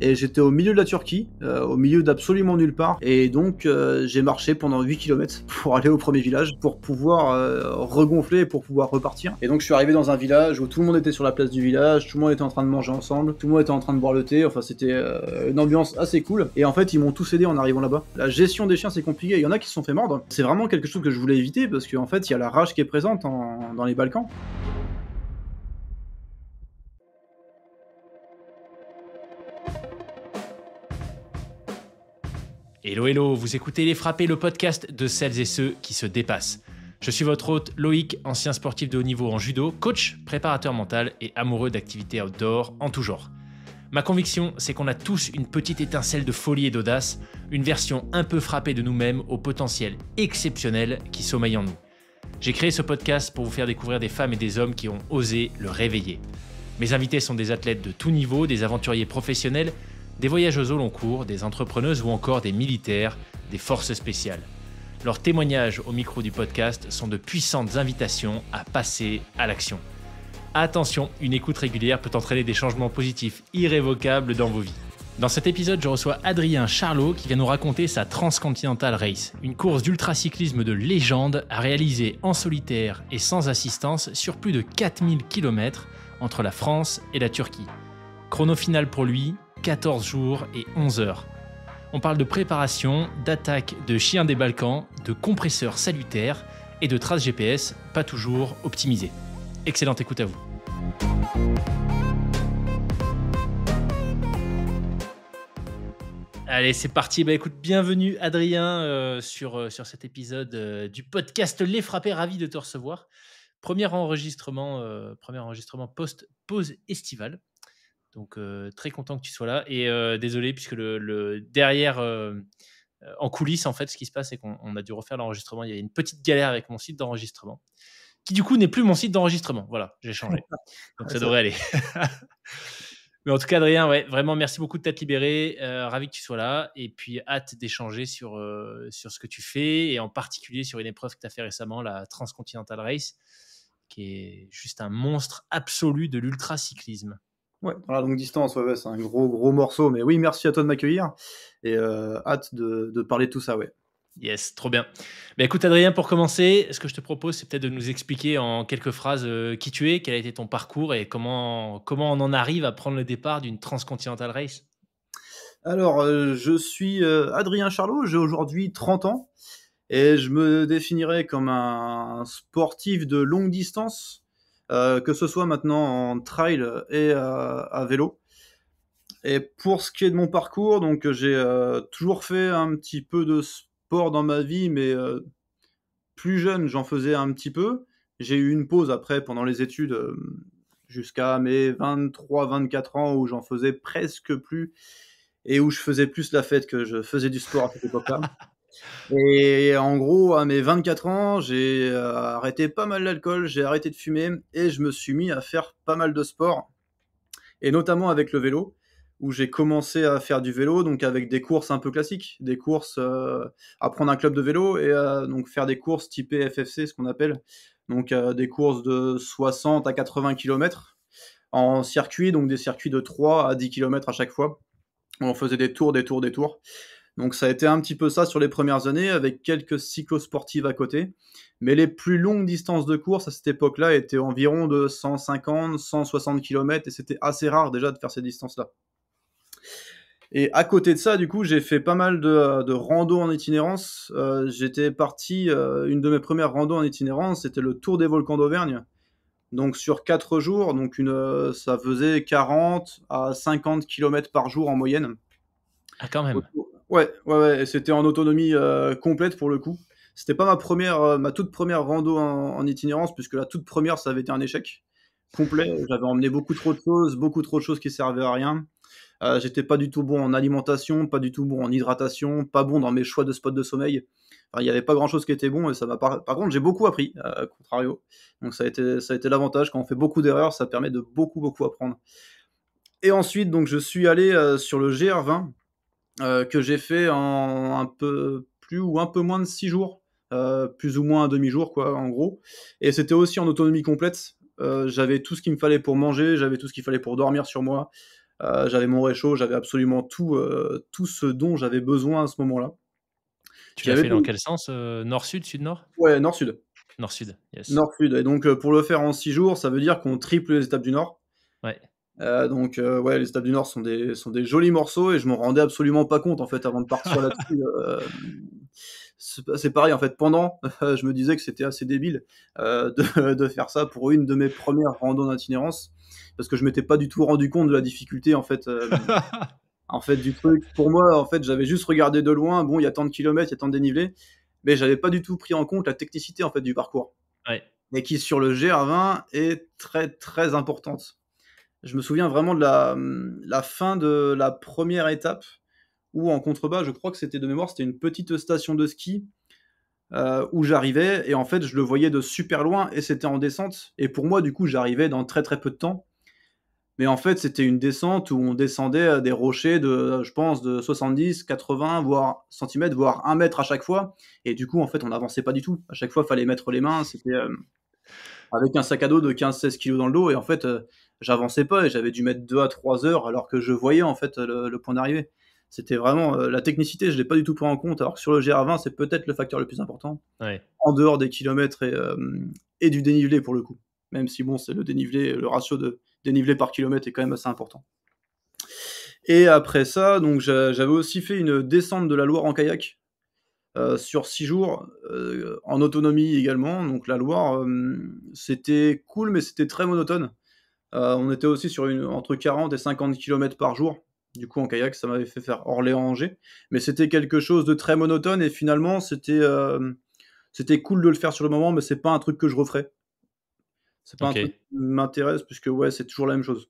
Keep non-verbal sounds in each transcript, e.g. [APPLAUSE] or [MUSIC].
et j'étais au milieu de la Turquie, euh, au milieu d'absolument nulle part. Et donc euh, j'ai marché pendant 8 km [LAUGHS] pour aller au premier village, pour pouvoir euh, regonfler, pour pouvoir repartir. Et donc je suis arrivé dans un village où tout le monde était sur la place du village, tout le monde était en train de manger ensemble, tout le monde était en train de boire le thé, enfin c'était une ambiance assez cool. Et en fait ils m'ont tous aidé en arrivant là-bas. La gestion des chiens c'est compliqué, il y en a qui se sont fait mordre. C'est vraiment quelque chose que je voulais éviter parce qu'en fait il y a la rage qui est présente dans les Balkans. Hello hello, vous écoutez Les Frappés, le podcast de celles et ceux qui se dépassent. Je suis votre hôte Loïc, ancien sportif de haut niveau en judo, coach, préparateur mental et amoureux d'activités outdoor en tout genre. Ma conviction, c'est qu'on a tous une petite étincelle de folie et d'audace, une version un peu frappée de nous-mêmes au potentiel exceptionnel qui sommeille en nous. J'ai créé ce podcast pour vous faire découvrir des femmes et des hommes qui ont osé le réveiller. Mes invités sont des athlètes de tout niveau, des aventuriers professionnels, des voyageuses au long cours, des entrepreneuses ou encore des militaires, des forces spéciales. Leurs témoignages au micro du podcast sont de puissantes invitations à passer à l'action. Attention, une écoute régulière peut entraîner des changements positifs irrévocables dans vos vies. Dans cet épisode, je reçois Adrien Charlot qui vient nous raconter sa Transcontinental Race, une course d'ultracyclisme de légende à réaliser en solitaire et sans assistance sur plus de 4000 km entre la France et la Turquie. Chrono final pour lui, 14 jours et 11 heures. On parle de préparation, d'attaque de chiens des Balkans, de compresseurs salutaires et de traces GPS pas toujours optimisées. Excellente écoute à vous. Allez, c'est parti. Bah, écoute, bienvenue Adrien euh, sur, euh, sur cet épisode euh, du podcast Les Frappés. Ravi de te recevoir. Premier enregistrement, premier enregistrement post-pause estivale. Donc euh, très content que tu sois là. Et euh, désolé, puisque le, derrière, euh, en coulisses, en fait, ce qui se passe, c'est qu'on a dû refaire l'enregistrement. Il y a une petite galère avec mon site d'enregistrement qui du coup n'est plus mon site d'enregistrement. Voilà, j'ai changé. [LAUGHS] Donc ça devrait aller. [LAUGHS] Mais en tout cas, Adrien, vraiment merci beaucoup de t'être libéré. ravi que tu sois là. Et puis hâte d'échanger sur, sur ce que tu fais et en particulier sur une épreuve que tu as fait récemment, la Transcontinental Race, qui est juste un monstre absolu de l'ultra-cyclisme. Ouais, la longue distance, ouais, c'est un gros, gros morceau. Mais oui, merci à toi de m'accueillir et euh, hâte de, de, parler de tout ça, ouais. Yes, trop bien. Mais bah, écoute, Adrien, pour commencer, ce que je te propose, c'est peut-être de nous expliquer en quelques phrases euh, qui tu es, quel a été ton parcours et comment, comment on en arrive à prendre le départ d'une transcontinental race. Alors, euh, je suis Adrien Charlot, j'ai aujourd'hui 30 ans et je me définirais comme un sportif de longue distance euh, que ce soit maintenant en trail et euh, à vélo. Et pour ce qui est de mon parcours, donc euh, j'ai toujours fait un petit peu de sport dans ma vie, mais plus jeune, j'en faisais un petit peu. J'ai eu une pause après pendant les études jusqu'à mes 23-24 ans où j'en faisais presque plus et où je faisais plus la fête que je faisais du sport à cette époque-là. [LAUGHS] Et en gros, à mes 24 ans, j'ai euh, arrêté pas mal l'alcool, j'ai arrêté de fumer et je me suis mis à faire pas mal de sport, et notamment avec le vélo, où j'ai commencé à faire du vélo, donc avec des courses un peu classiques, des courses euh, à prendre un club de vélo et donc faire des courses typées FFC, ce qu'on appelle, donc euh, des courses de 60 à 80 km en circuit, donc des circuits de 3 à 10 km à chaque fois. On faisait des tours, des tours, des tours. Donc ça a été un petit peu ça sur les premières années, avec quelques cyclo-sportives à côté. Mais les plus longues distances de course à cette époque-là étaient environ de 150, 160 km, et c'était assez rare déjà de faire ces distances-là. Et à côté de ça, du coup, j'ai fait pas mal de, de rando en itinérance. Euh, j'étais parti, euh, une de mes premières randos en itinérance, c'était le Tour des volcans d'Auvergne. Donc sur 4 jours, donc une, ça faisait 40 à 50 km par jour en moyenne. Ah quand même. Ouais, ouais, ouais, c'était en autonomie euh, complète pour le coup. C'était pas ma première, euh, ma toute première rando en, itinérance, puisque la toute première, ça avait été un échec complet. J'avais emmené beaucoup trop de choses, beaucoup trop de choses qui servaient à rien. Euh, j'étais pas du tout bon en alimentation, pas du tout bon en hydratation, pas bon dans mes choix de spots de sommeil. Il y n'y avait pas grand chose qui était bon et ça m'a par... par... contre j'ai beaucoup appris contrario. Donc ça a été été l'avantage quand on fait beaucoup d'erreurs, ça permet de beaucoup beaucoup apprendre. Et ensuite donc je suis allé sur le GR20 euh, que j'ai fait en un peu plus ou un peu moins de six jours, euh, plus ou moins un demi-jour, quoi, en gros. Et c'était aussi en autonomie complète. Euh, j'avais tout ce qu'il me fallait pour manger, j'avais tout ce qu'il fallait pour dormir sur moi, j'avais mon réchaud, j'avais absolument tout, tout ce dont j'avais besoin à ce moment-là. Tu l'as fait dans quel sens Nord-sud, sud-nord Ouais, nord-sud. Nord-sud, yes. Nord-sud. Et donc, pour le faire en six jours, ça veut dire qu'on triple les étapes du nord. Ouais. Euh, donc euh, ouais, les stades du Nord sont des, sont jolis morceaux et je m'en rendais absolument pas compte en fait avant de partir [LAUGHS] là-dessus. Euh, c'est pareil en fait. Pendant, je me disais que c'était assez débile [LAUGHS] de, faire ça pour une de mes premières randonnées d'itinérance parce que je m'étais pas du tout rendu compte de la difficulté en fait. [LAUGHS] en fait du truc. Pour moi en fait j'avais juste regardé de loin. Bon il y a tant de kilomètres, il y a tant de dénivelé, mais j'avais pas du tout pris en compte la technicité en fait du parcours. Ouais. Mais qui sur le GR20 est très très importante je me souviens vraiment de hum, la, fin de la première étape où en contrebas, je crois que c'était de mémoire, c'était une petite station de ski euh, où j'arrivais et en fait je le voyais de super loin et c'était en descente. Et pour moi, du coup, j'arrivais dans très très peu de temps. Mais en fait, c'était une descente où on descendait des rochers de, je pense, de 70, 80, voire centimètres, voire un mètre à chaque fois. Et du coup, en fait, on n'avançait pas du tout. À chaque fois, il fallait mettre les mains. C'était euh, avec un sac à dos de 15-16 kilos dans le dos. Et en fait, euh, j'avançais pas et j'avais dû mettre 2 à 3 heures alors que je voyais en fait le, point d'arrivée. C'était vraiment euh, la technicité, je l'ai pas du tout pris en compte. Alors que sur le GR20, c'est peut-être le facteur le plus important, en dehors des kilomètres euh, et, du dénivelé pour le coup. Même si bon, c'est le dénivelé, le ratio de dénivelé par kilomètre est quand même assez important. Et après ça, donc j'avais aussi fait une descente de la Loire en kayak euh, sur 6 jours en autonomie également. Donc la Loire, c'était cool, mais c'était très monotone euh, on était aussi sur une, entre 40 et 50 km par jour. Du coup, en kayak, ça m'avait fait faire Orléans-Angers. Mais c'était quelque chose de très monotone et finalement, euh, c'était, cool de le faire sur le moment, mais c'est pas un truc que je referais. C'est pas un truc qui m'intéresse puisque ouais, c'est toujours la même chose.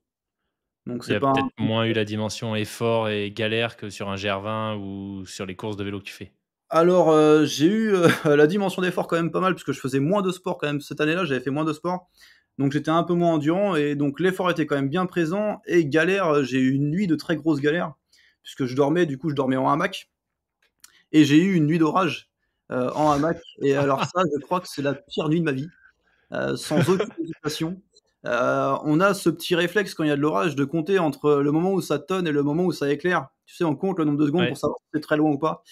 Donc c'est pas peut-être moins eu la dimension effort et galère que sur un gr ou sur les courses de vélo que tu fais. Alors euh, j'ai eu [LAUGHS] la dimension d'effort quand même pas mal puisque je faisais moins de sport quand même cette année-là, j'avais fait moins de sport. Donc j'étais un peu moins endurant et donc l'effort était quand même bien présent. Et galère, euh, j'ai eu une nuit de très grosse galère puisque je dormais, du coup je dormais en hamac et j'ai eu une nuit d'orage euh, en hamac. Et alors ça, je crois que c'est la pire nuit de ma vie, euh, sans aucune hésitation. on a ce petit réflexe quand il y a de l'orage de compter entre le moment où ça tonne et le moment où ça éclaire. Tu sais, on compte le nombre de secondes pour savoir si c'est très loin ou pas.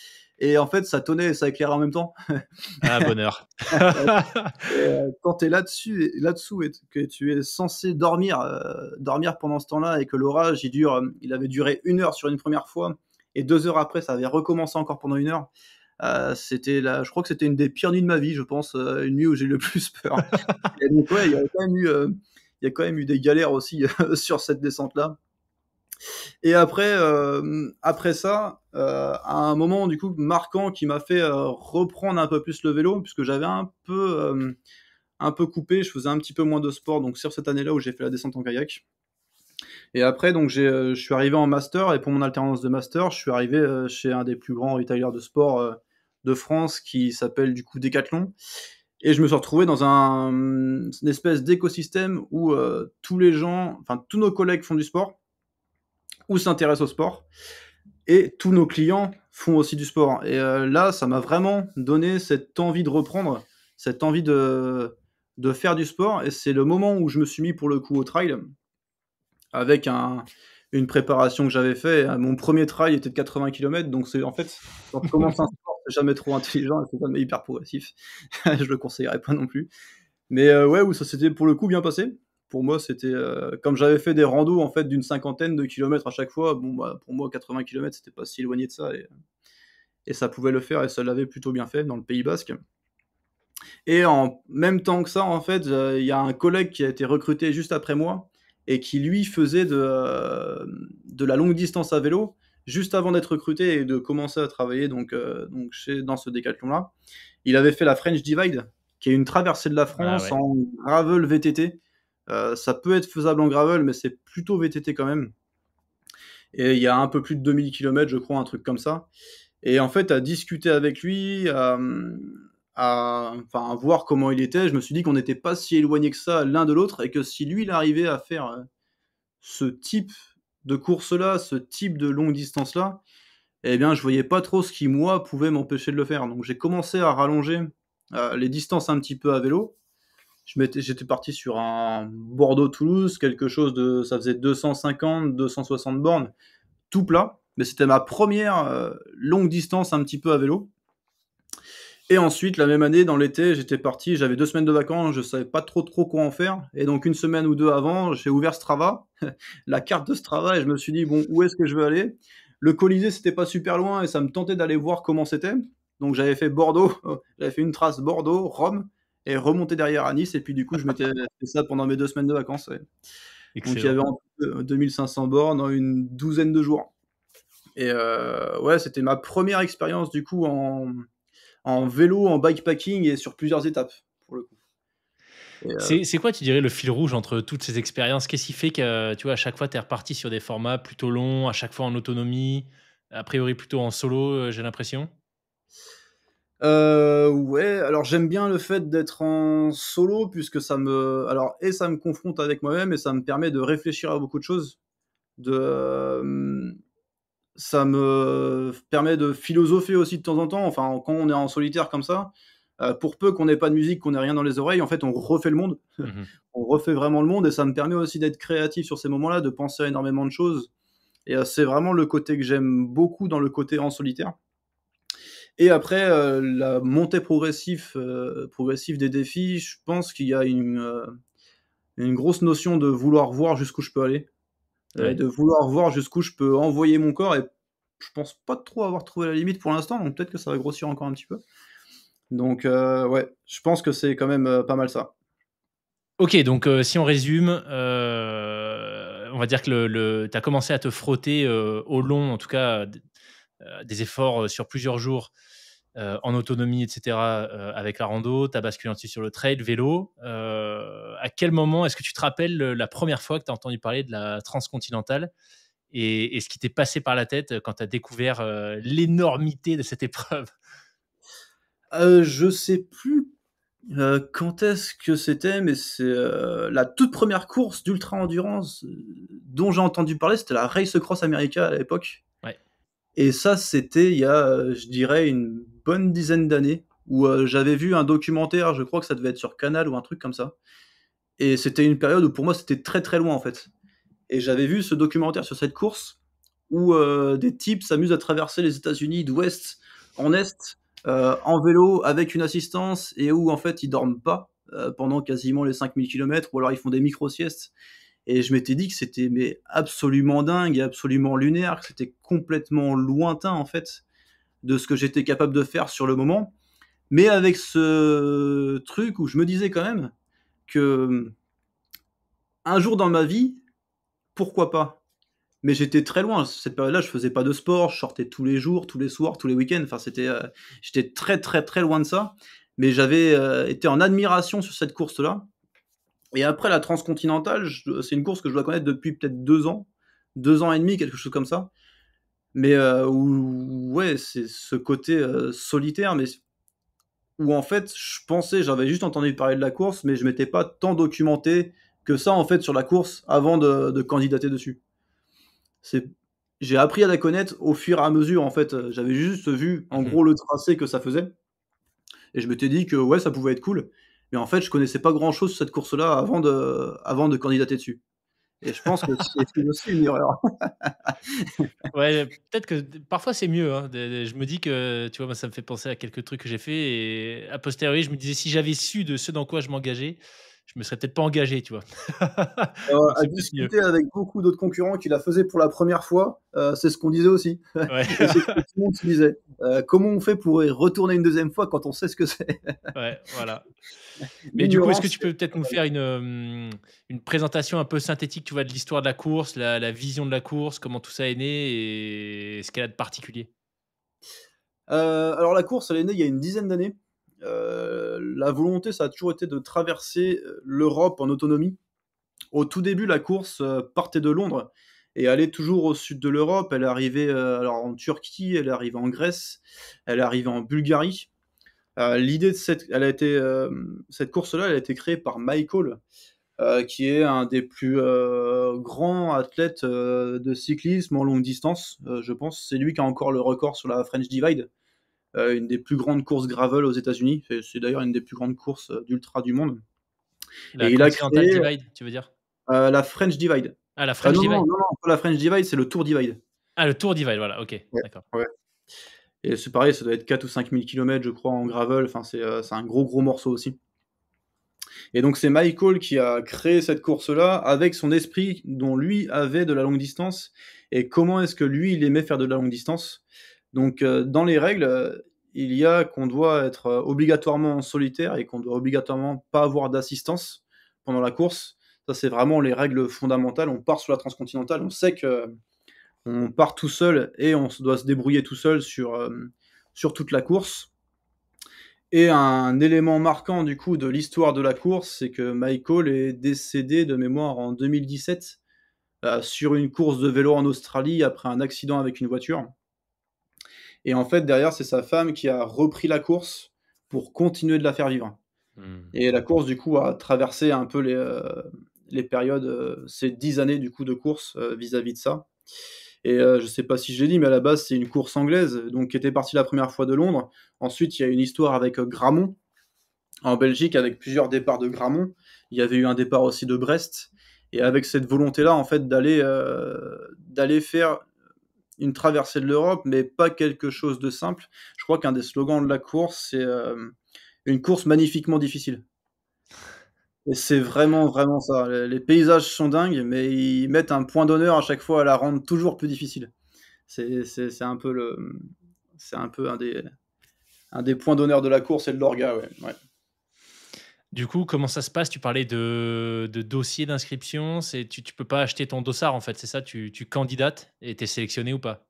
Et en fait, ça tonnait et ça éclairait en même temps. [LAUGHS] ah, bonheur. [LAUGHS] Euh, quand tu es là-dessus, là-dessous et que tu es censé dormir, euh, dormir pendant ce temps-là et que l'orage, il, dure, euh, il avait duré une heure sur une première fois et deux heures après, ça avait recommencé encore pendant une heure. c'était là, je crois que c'était une des pires nuits de ma vie, je pense, une nuit où j'ai eu le plus peur. [LAUGHS] ouais, il il y a quand même eu des galères aussi sur cette descente là. Et après, euh, après ça, euh, à un moment du coup marquant qui m'a fait euh, reprendre un peu plus le vélo, puisque j'avais un peu, un peu coupé, je faisais un petit peu moins de sport, donc sur cette année-là où j'ai fait la descente en kayak. Et après, donc je suis arrivé en master, et pour mon alternance de master, je suis arrivé chez un des plus grands retailers de sport de France qui s'appelle du coup Decathlon. Et je me suis retrouvé dans un, une espèce d'écosystème où tous les gens, enfin tous nos collègues font du sport ou s'intéressent au sport. Et tous nos clients font aussi du sport. Et euh, là, ça m'a vraiment donné cette envie de reprendre, cette envie de, de faire du sport. Et c'est le moment où je me suis mis pour le coup au trail, avec un, une préparation que j'avais fait. Mon premier trail était de 80 km. Donc c'est en fait, quand commence un [LAUGHS] sport, jamais trop intelligent c'est jamais hyper progressif. [LAUGHS] je le conseillerais pas non plus. Mais euh, ouais, où ça s'était pour le coup bien passé pour moi, c'était euh, comme j'avais fait des randos en fait d'une cinquantaine de kilomètres à chaque fois. Bon, bah, pour moi, 80 km, c'était pas si éloigné de ça et, ça pouvait le faire et ça l'avait plutôt bien fait dans le Pays Basque. Et en même temps que ça, en fait, euh, il y a un collègue qui a été recruté juste après moi et qui lui faisait de, euh, la longue distance à vélo juste avant d'être recruté et de commencer à travailler donc, dans ce décathlon là. Il avait fait la French Divide, qui est une traversée de la ah France en gravel VTT euh, ça peut être faisable en gravel, mais c'est plutôt VTT quand même. Et il y a un peu plus de 2000 km, je crois, un truc comme ça. Et en fait, à discuter avec lui, à, voir comment il était, je me suis dit qu'on n'était pas si éloigné que ça l'un de l'autre et que si lui, il arrivait à faire euh, ce type de course-là, ce type de longue distance-là, eh bien, je voyais pas trop ce qui, moi, pouvait m'empêcher de le faire. Donc, j'ai commencé à rallonger euh, les distances un petit peu à vélo j'étais parti sur un Bordeaux-Toulouse, quelque chose de, ça faisait 250, 260 bornes, tout plat. Mais c'était ma première euh, longue distance un petit peu à vélo. Et ensuite, la même année, dans l'été, j'étais parti, j'avais deux semaines de vacances, je savais pas trop trop quoi en faire. Et donc, une semaine ou deux avant, j'ai ouvert Strava, [LAUGHS] la carte de Strava, et je me suis dit, bon, où est-ce que je veux aller Le Colisée, c'était pas super loin, et ça me tentait d'aller voir comment c'était. Donc, j'avais fait Bordeaux, [LAUGHS] j'avais fait une trace Bordeaux, Rome, et remonter derrière à Nice. Et puis du coup, je m'étais [LAUGHS] fait ça pendant mes deux semaines de vacances. et Donc il y avait 2500 euh, bornes en une douzaine de jours. Et euh, ouais, c'était ma première expérience du coup en, en vélo, en bikepacking et sur plusieurs étapes pour le coup. Euh, c'est quoi, tu dirais, le fil rouge entre toutes ces expériences Qu'est-ce qui fait que, tu vois, à chaque fois, tu es reparti sur des formats plutôt longs, à chaque fois en autonomie, a priori plutôt en solo, j'ai l'impression euh, ouais, alors j'aime bien le fait d'être en solo puisque ça me, alors et ça me confronte avec moi-même et ça me permet de réfléchir à beaucoup de choses. De, euh, ça me permet de philosopher aussi de temps en temps. Enfin, quand on est en solitaire comme ça, euh, pour peu qu'on n'ait pas de musique, qu'on n'ait rien dans les oreilles, en fait, on refait le monde. Mmh [LAUGHS] on refait vraiment le monde et ça me permet aussi d'être créatif sur ces moments-là, de penser à énormément de choses. Et euh, c'est vraiment le côté que j'aime beaucoup dans le côté en solitaire. Et après, euh, la montée euh, progressive, des défis, je pense qu'il y a une, euh, une, grosse notion de vouloir voir jusqu'où je peux aller, et de vouloir voir jusqu'où je peux envoyer mon corps. Et je pense pas trop avoir trouvé la limite pour l'instant, donc peut-être que ça va grossir encore un petit peu. Donc, ouais, je pense que c'est quand même pas mal ça. Ok, donc si on résume, on va dire que le, tu as commencé à te frotter au long, en tout cas euh, des efforts euh, sur plusieurs jours euh, en autonomie, etc., avec la rando, tu as basculé ensuite sur le trail, vélo. à quel moment est-ce que tu te rappelles la première fois que tu as entendu parler de la transcontinentale et, ce qui t'est passé par la tête quand tu as découvert l'énormité de cette épreuve euh, je sais plus quand est-ce que c'était, mais c'est la toute première course d'ultra endurance dont j'ai entendu parler, c'était la Race Cross America à l'époque. Ouais. Et ça, c'était il y a, euh, je dirais, une bonne dizaine d'années, où euh, j'avais vu un documentaire, je crois que ça devait être sur Canal ou un truc comme ça. Et c'était une période où pour moi, c'était très très loin en fait. Et j'avais vu ce documentaire sur cette course, où euh, des types s'amusent à traverser les États-Unis d'ouest en est, en vélo, avec une assistance, et où en fait, ils dorment pas pendant quasiment les 5000 km, ou alors ils font des micro-siestes. Et je m'étais dit que c'était mais absolument dingue et absolument lunaire, que c'était complètement lointain en fait de ce que j'étais capable de faire sur le moment. Mais avec ce truc où je me disais quand même que un jour dans ma vie, pourquoi pas mais j'étais très loin. Cette période-là, je faisais pas de sport, je sortais tous les jours, tous les soirs, tous les week-ends. Enfin, c'était, euh, j'étais très, très, très loin de ça. Mais j'avais euh, été en admiration sur cette course-là. Et après, la transcontinentale, c'est une course que je dois connaître depuis peut-être deux ans, deux ans et demi, quelque chose comme ça. Mais euh, ouais, c'est ce côté euh, solitaire, mais où en fait, je pensais, j'avais juste entendu parler de la course, mais je m'étais pas tant documenté que ça, en fait, sur la course avant de, candidater dessus. C'est j'ai appris à la connaître au fur et à mesure. En fait, j'avais juste vu en mmh gros le tracé que ça faisait. Et je m'étais dit que ouais, ça pouvait être cool. Mais en fait, je connaissais pas grand chose sur cette course-là avant de, avant de candidater dessus. Et je pense que c'est aussi une erreur. [LAUGHS] ouais, peut-être que parfois c'est mieux. Hein. Je me dis que, tu vois, ça me fait penser à quelques trucs que j'ai fait. Et a posteriori, je me disais, si j'avais su de ce dans quoi je m'engageais, je me serais peut-être pas engagé, tu vois. Euh, [LAUGHS] à discuter avec beaucoup d'autres concurrents qui la faisaient pour la première fois, euh, c'est ce qu'on disait aussi. disait. comment on fait pour retourner une deuxième fois quand on sait ce que c'est [LAUGHS] Ouais, voilà. Mais du coup, est-ce que tu peux peut-être nous euh, faire une, présentation un peu synthétique, tu vois, de l'histoire de la course, la, vision de la course, comment tout ça est né et ce qu'elle a de particulier Alors la course, elle est née il y a une dizaine d'années. Euh, la volonté, ça a toujours été de traverser euh, l'Europe en autonomie. Au tout début, la course euh, partait de Londres et allait toujours au sud de l'Europe. Elle est arrivée en Turquie, elle est en Grèce, elle est en Bulgarie. l'idée de cette, elle a été, cette course-là, elle a été créée par Michael, qui est un des plus grands athlètes de cyclisme en longue distance, je pense. C'est lui qui a encore le record sur la French Divide. Euh, une des plus grandes courses gravel aux États-Unis. C'est d'ailleurs une des plus grandes courses euh, d'ultra du monde. La et il a créé, Divide, tu veux dire euh, La French Divide. Ah, la euh, French ah, non, Divide. Non, non, pas la French Divide, c'est le Tour Divide. Ah, le Tour Divide, voilà, ok, d'accord. Ouais. Et c'est pareil, ça doit être 4 ou 5 000 km, je crois, en gravel. Enfin, c'est un gros, gros morceau aussi. Et donc, c'est Michael qui a créé cette course-là avec son esprit dont lui avait de la longue distance. Et comment est-ce que lui, il aimait faire de la longue distance donc, euh, dans les règles, euh, il y a qu'on doit être euh, obligatoirement solitaire et qu'on doit obligatoirement pas avoir d'assistance pendant la course. Ça, c'est vraiment les règles fondamentales. On part sur la transcontinentale, on sait que on part tout seul et on doit se débrouiller tout seul sur, toute la course. Et un élément marquant du coup de l'histoire de la course, c'est que Michael est décédé de mémoire en 2017 sur une course de vélo en Australie après un accident avec une voiture. Et en fait, derrière, c'est sa femme qui a repris la course pour continuer de la faire vivre. Hmm. Et la course, du coup, a traversé un peu les, euh, les périodes, euh, ces dix années du coup de course euh, vis-à-vis de ça. Et je ne sais pas si j'ai dit, mais à la base, c'est une course anglaise, donc qui était partie la première fois de Londres. Ensuite, il y a une histoire avec Gramont, en Belgique, avec plusieurs départs de Gramont. Il y avait eu un départ aussi de Brest et avec cette volonté là en fait d'aller d'aller faire une traversée de l'Europe, mais pas quelque chose de simple. Je crois qu'un des slogans de la course, c'est euh, une course magnifiquement difficile. Et c'est vraiment, vraiment ça. Les paysages sont dingues, mais ils mettent un point d'honneur à chaque fois à la rendre toujours plus difficile. C'est un peu le, c'est un peu un des, un des points d'honneur de la course et de l'orga, ouais. ouais. Du coup, comment ça se passe Tu parlais de, dossier d'inscription. C'est tu, ne peux pas acheter ton dossard en fait, c'est ça tu, tu candidates et tu es sélectionné ou pas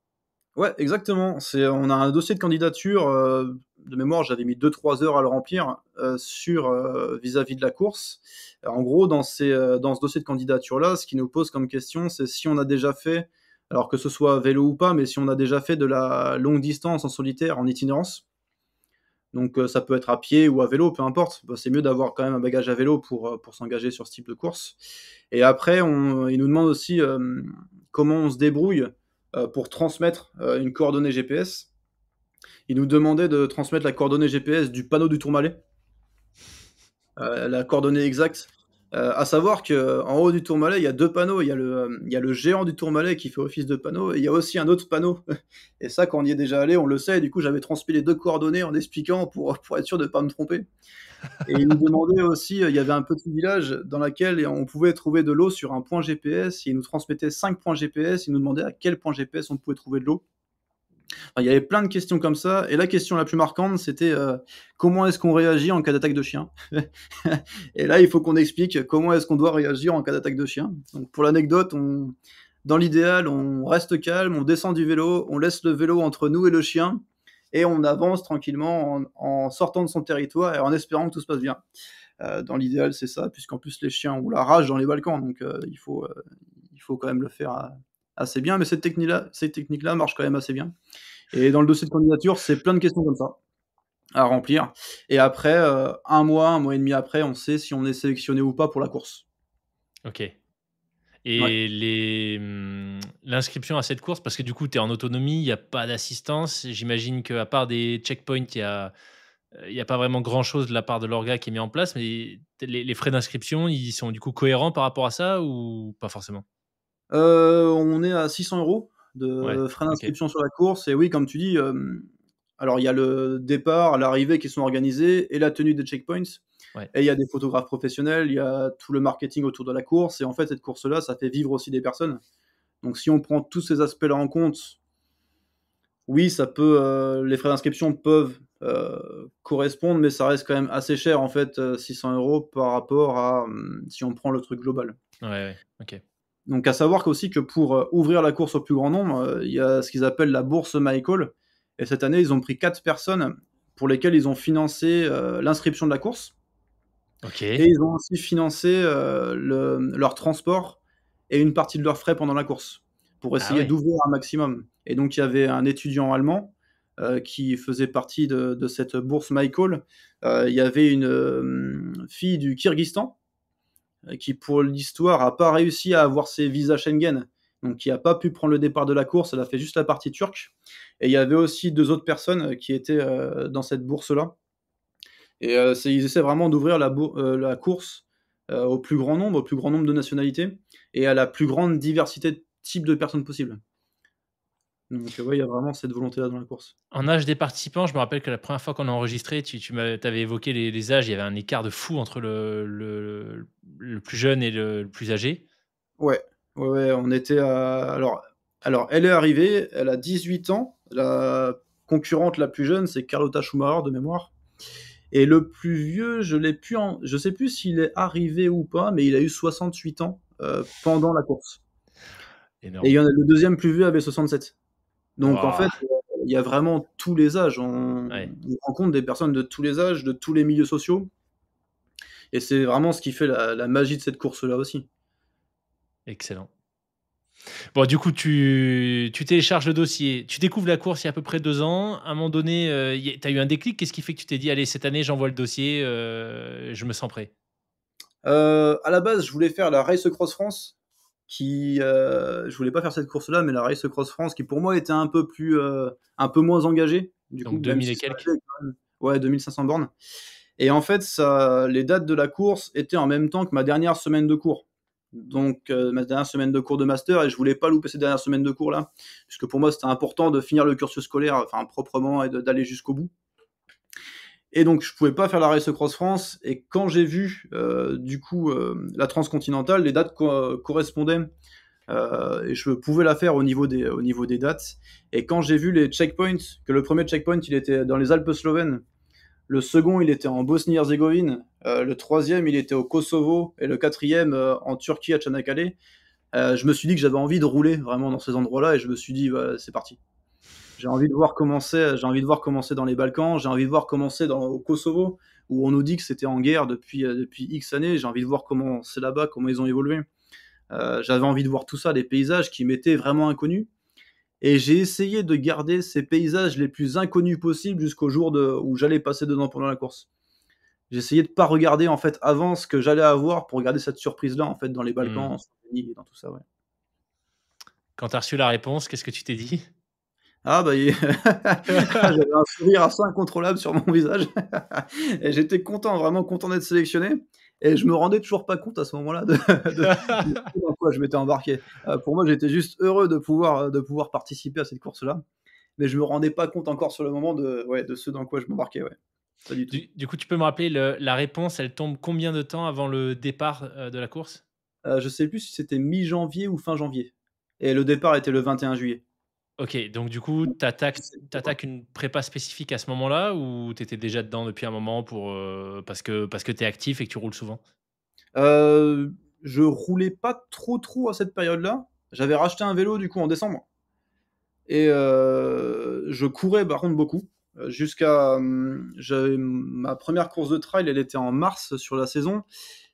Ouais, exactement. C'est on a un dossier de candidature euh, de mémoire. J'avais mis 2-3 heures à le remplir euh, sur euh, vis-à-vis de la course. En gros, dans dans ce dossier de candidature là, ce qui nous pose comme question, c'est si on a déjà fait, alors que ce soit vélo ou pas, mais si on a déjà fait de la longue distance en solitaire, en itinérance. Donc euh, ça peut être à pied ou à vélo, peu importe. Bah, c'est mieux d'avoir quand même un bagage à vélo pour, euh, pour s'engager sur ce type de course. Et après, on, il nous demande aussi euh, comment on se débrouille pour transmettre une coordonnée GPS. Il nous demandait de transmettre la coordonnée GPS du panneau du Tourmalet. la coordonnée exacte euh, à savoir que en haut du Tourmalet, il y a deux panneaux. Il y a, le, il y le géant du Tourmalet qui fait office de panneau, et il y a aussi un autre panneau. [LAUGHS] Et ça, quand on y est déjà allé, on le sait. du coup, j'avais transmis les deux coordonnées en expliquant pour, pour être sûr de ne pas me tromper. Et il nous [LAUGHS] demandait aussi, euh, il y avait un petit village dans lequel on pouvait trouver de l'eau sur un point GPS. Il nous transmettait cinq points GPS. Il nous demandait à quel point GPS on pouvait trouver de l'eau il y avait plein de questions comme ça. Et la question la plus marquante, c'était euh, comment est-ce qu'on réagit en cas d'attaque de chien [LAUGHS] Et là, il faut qu'on explique comment est-ce qu'on doit réagir en cas d'attaque de chien. pour l'anecdote, dans l'idéal, on reste calme, on descend du vélo, on laisse le vélo entre nous et le chien, et on avance tranquillement en, sortant de son territoire et en espérant que tout se passe bien. Euh, dans l'idéal, c'est ça, puisqu'en plus, les chiens ont la rage dans les Balkans, donc euh, il, faut, il faut quand même le faire. À assez bien, mais cette technique-là technique -là marche quand même assez bien. Et dans le dossier de candidature, c'est plein de questions comme ça à remplir. Et après, euh, un mois, un mois et demi après, on sait si on est sélectionné ou pas pour la course. Ok. Et hmm, l'inscription à cette course, parce que du coup, tu es en autonomie, il n'y a pas d'assistance. J'imagine qu'à part des checkpoints, il a euh, il n'y a pas vraiment grand chose de la part de l'orga qui est mis en place, mais les frais d'inscription, ils sont du coup cohérents par rapport à ça ou pas forcément euh, on est à 600 euros de frais d'inscription sur la course. Et oui, comme tu dis, euh, alors il y a le départ, l'arrivée qui sont organisés et la tenue des checkpoints. Et il y a des photographes professionnels, il y a tout le marketing autour de la course. Et en fait, cette course-là, ça fait vivre aussi des personnes. Donc si on prend tous ces aspects-là en compte, oui, ça peut, euh, les frais d'inscription peuvent correspondre, mais ça reste quand même assez cher, en fait, 600 euros par rapport à hum, si on prend le truc global. Ouais, ouais ok. Donc à savoir aussi que pour euh, ouvrir la course au plus grand nombre, euh, il y a ce qu'ils appellent la bourse Michael. Et cette année, ils ont pris quatre personnes pour lesquelles ils ont financé euh, l'inscription de la course. Et ils ont aussi financé leur transport et une partie de leurs frais pendant la course pour ah essayer d'ouvrir un maximum. Et donc il y avait un étudiant allemand qui faisait partie de, de cette bourse Michael. il y avait une fille du Kyrgyzstan euh, qui pour l'histoire a pas réussi à avoir ses visas Schengen, donc qui a pas pu prendre le départ de la course, elle a fait juste la partie turque. Et il y avait aussi deux autres personnes euh, qui étaient euh, dans cette bourse-là. Et ils essaient vraiment d'ouvrir la, la, course au plus grand nombre, au plus grand nombre de nationalités et à la plus grande diversité de types de personnes possibles donc, oui, il y a vraiment cette volonté-là dans la course. En âge des participants, je me rappelle que la première fois qu'on a enregistré, tu, tu avais évoqué les, âges, il y avait un écart de fou entre le, le, plus jeune et le, plus âgé. Ouais, ouais, ouais, on était à. Alors, alors, elle est arrivée, elle a 18 ans. La concurrente la plus jeune, c'est Carlotta Schumacher, de mémoire. Et le plus vieux, je ne en... je sais plus s'il est arrivé ou pas, mais il a eu 68 ans euh, pendant la course. Et il y en a, le deuxième plus vieux avait 67. Donc en fait, il y a vraiment tous les âges. On, rencontre des personnes de tous les âges, de tous les milieux sociaux. Et c'est vraiment ce qui fait la, magie de cette course-là aussi. Excellent. Bon, du coup, tu, télécharges le dossier. Tu découvres la course il y a à peu près deux ans. À un moment donné, euh, tu as eu un déclic. Qu'est-ce qui fait que tu t'es dit, allez, cette année, j'envoie le dossier, euh, je me sens prêt euh, À la base, je voulais faire la Race Cross France qui euh, je voulais pas faire cette course là mais la Race Cross France qui pour moi était un peu plus euh, un peu moins engagée donc 2000 et quelques ouais 2500 bornes et en fait ça les dates de la course étaient en même temps que ma dernière semaine de cours donc euh, ma dernière semaine de cours de master et je voulais pas louper ces dernières semaines de cours là puisque pour moi c'était important de finir le cursus scolaire enfin proprement et d'aller jusqu'au bout et donc, je pouvais pas faire la Race Cross France. Et quand j'ai vu, euh, du coup, euh, la transcontinentale, les dates correspondaient. Euh, et je pouvais la faire au niveau des, au niveau des dates. Et quand j'ai vu les checkpoints, que le premier checkpoint, il était dans les Alpes slovènes. Le second, il était en Bosnie-Herzégovine. le troisième, il était au Kosovo. Et le quatrième, en Turquie, à Tchanakale. je me suis dit que j'avais envie de rouler vraiment dans ces endroits-là. Et je me suis dit, bah, c'est parti. J'ai envie de voir commencer, j'ai envie de voir commencer dans les Balkans, j'ai envie de voir commencer dans, au Kosovo, où on nous dit que c'était en guerre depuis, euh, depuis X années. J'ai envie de voir comment c'est là-bas, comment ils ont évolué. Euh, j'avais envie de voir tout ça, des paysages qui m'étaient vraiment inconnus. Et j'ai essayé de garder ces paysages les plus inconnus possibles jusqu'au jour où j'allais passer dedans pendant la course. J'ai essayé de pas regarder en fait avant ce que j'allais avoir pour garder cette surprise là en fait dans les Balkans, hmm. et dans tout ça. Ouais. Quand tu as reçu la réponse, qu'est-ce que tu t'es dit ah bah [LAUGHS] ah, j'avais un sourire assez incontrôlable sur mon visage. [LAUGHS] et j'étais content, vraiment content d'être sélectionné. Et je me rendais toujours pas compte à ce moment-là de, dans quoi je m'étais embarqué. Euh, pour moi, j'étais juste heureux de pouvoir, euh, de pouvoir participer à cette course-là. Mais je me rendais pas compte encore sur le moment de, de ce dans quoi je m'embarquais. Ouais. Du, du, coup, tu peux me rappeler la réponse, elle tombe combien de temps avant le départ euh, de la course Je sais plus si c'était mi-janvier ou fin janvier. Et le départ était le 21 juillet. Ok, donc du coup, tu attaques une prépa spécifique à ce moment-là ou étais déjà dedans depuis un moment pour, euh, parce que, parce que t'es actif et que tu roules souvent euh, je roulais pas trop trop à cette période-là. J'avais racheté un vélo du coup en décembre. Et euh, je courais par contre beaucoup. Jusqu'à. Hum, ma première course de trail, elle était en mars sur la saison.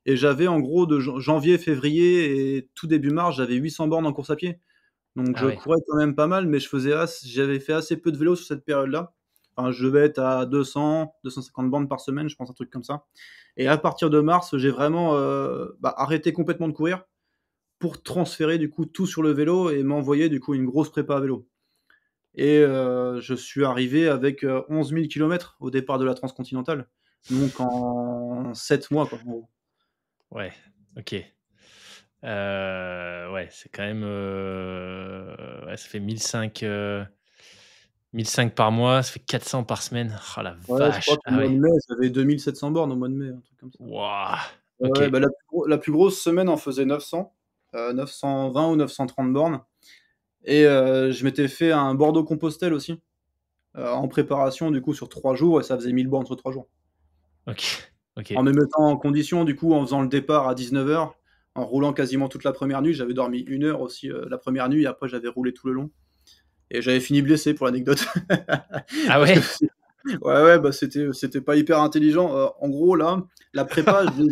Et j'avais en gros de janvier, février et tout début mars, j'avais 800 bornes en course à pied. Donc ah je courais quand même pas mal, mais je faisais j'avais fait assez peu de vélo sur cette période-là. je vais être à 200, 250 bandes par semaine, je pense un truc comme ça. Et à partir de mars, j'ai vraiment euh, bah, arrêté complètement de courir pour transférer du coup tout sur le vélo et m'envoyer du coup une grosse prépa à vélo. Et euh, je suis arrivé avec 11 000 km au départ de la transcontinentale, donc en 7 mois. Quoi. Ouais, ok. Euh, ouais, c'est quand même, euh, ça fait 1500 euh, par mois, ça fait 400 par semaine. Oh la vache! Ah j'avais 2700 bornes au mois de mai, un truc comme ça. Bah, la plus grosse semaine en faisait 900, 920 ou 930 bornes et je m'étais fait un bordeaux compostel aussi, en préparation du coup sur 3 jours et ça faisait 1000 bornes sur 3 jours. OK, En me mettant en condition du coup, en faisant le départ à 19h en roulant quasiment toute la première nuit. J'avais dormi une heure aussi euh, la première nuit, et après j'avais roulé tout le long. Et j'avais fini blessé pour l'anecdote. [LAUGHS] ah ouais Ouais, ouais, bah c'était, c'était pas hyper intelligent. Euh, en gros, là, la prépa, [LAUGHS] j'ai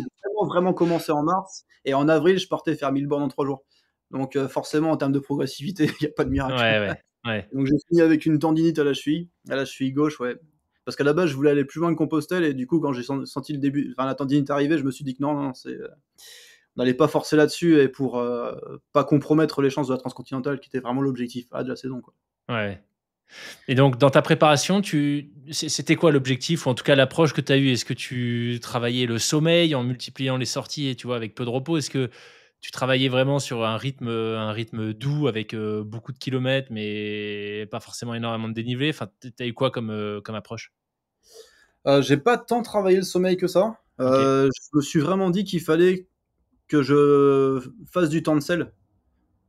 vraiment, commencé en mars. Et en avril, je partais faire 1000 bornes en 3 jours. Donc, euh, forcément, en termes de progressivité, [LAUGHS] il n'y a pas de miracle. Ouais, ouais, Donc, j'ai fini avec une tendinite à la cheville, à la cheville gauche, ouais. Parce qu'à la base, je voulais aller plus loin que Compostelle. Et du coup, quand j'ai senti le début, enfin, la tendinite arriver, je me suis dit que non, non, c'est n'allait pas forcer là-dessus et pour euh, pas compromettre les chances de la transcontinentale, qui était vraiment l'objectif de la saison. Ouais. Et donc, dans ta préparation, c'était quoi l'objectif, ou en tout cas l'approche que tu as eue Est-ce que tu travaillais le sommeil en multipliant les sorties, tu vois, avec peu de repos Est-ce que tu travaillais vraiment sur un rythme, doux, avec euh, beaucoup de kilomètres, mais pas forcément énormément de dénivelé Enfin, tu as eu quoi comme, euh, comme approche J'ai pas tant travaillé le sommeil que ça. Je me suis vraiment dit qu'il fallait que je fasse du temps de selle.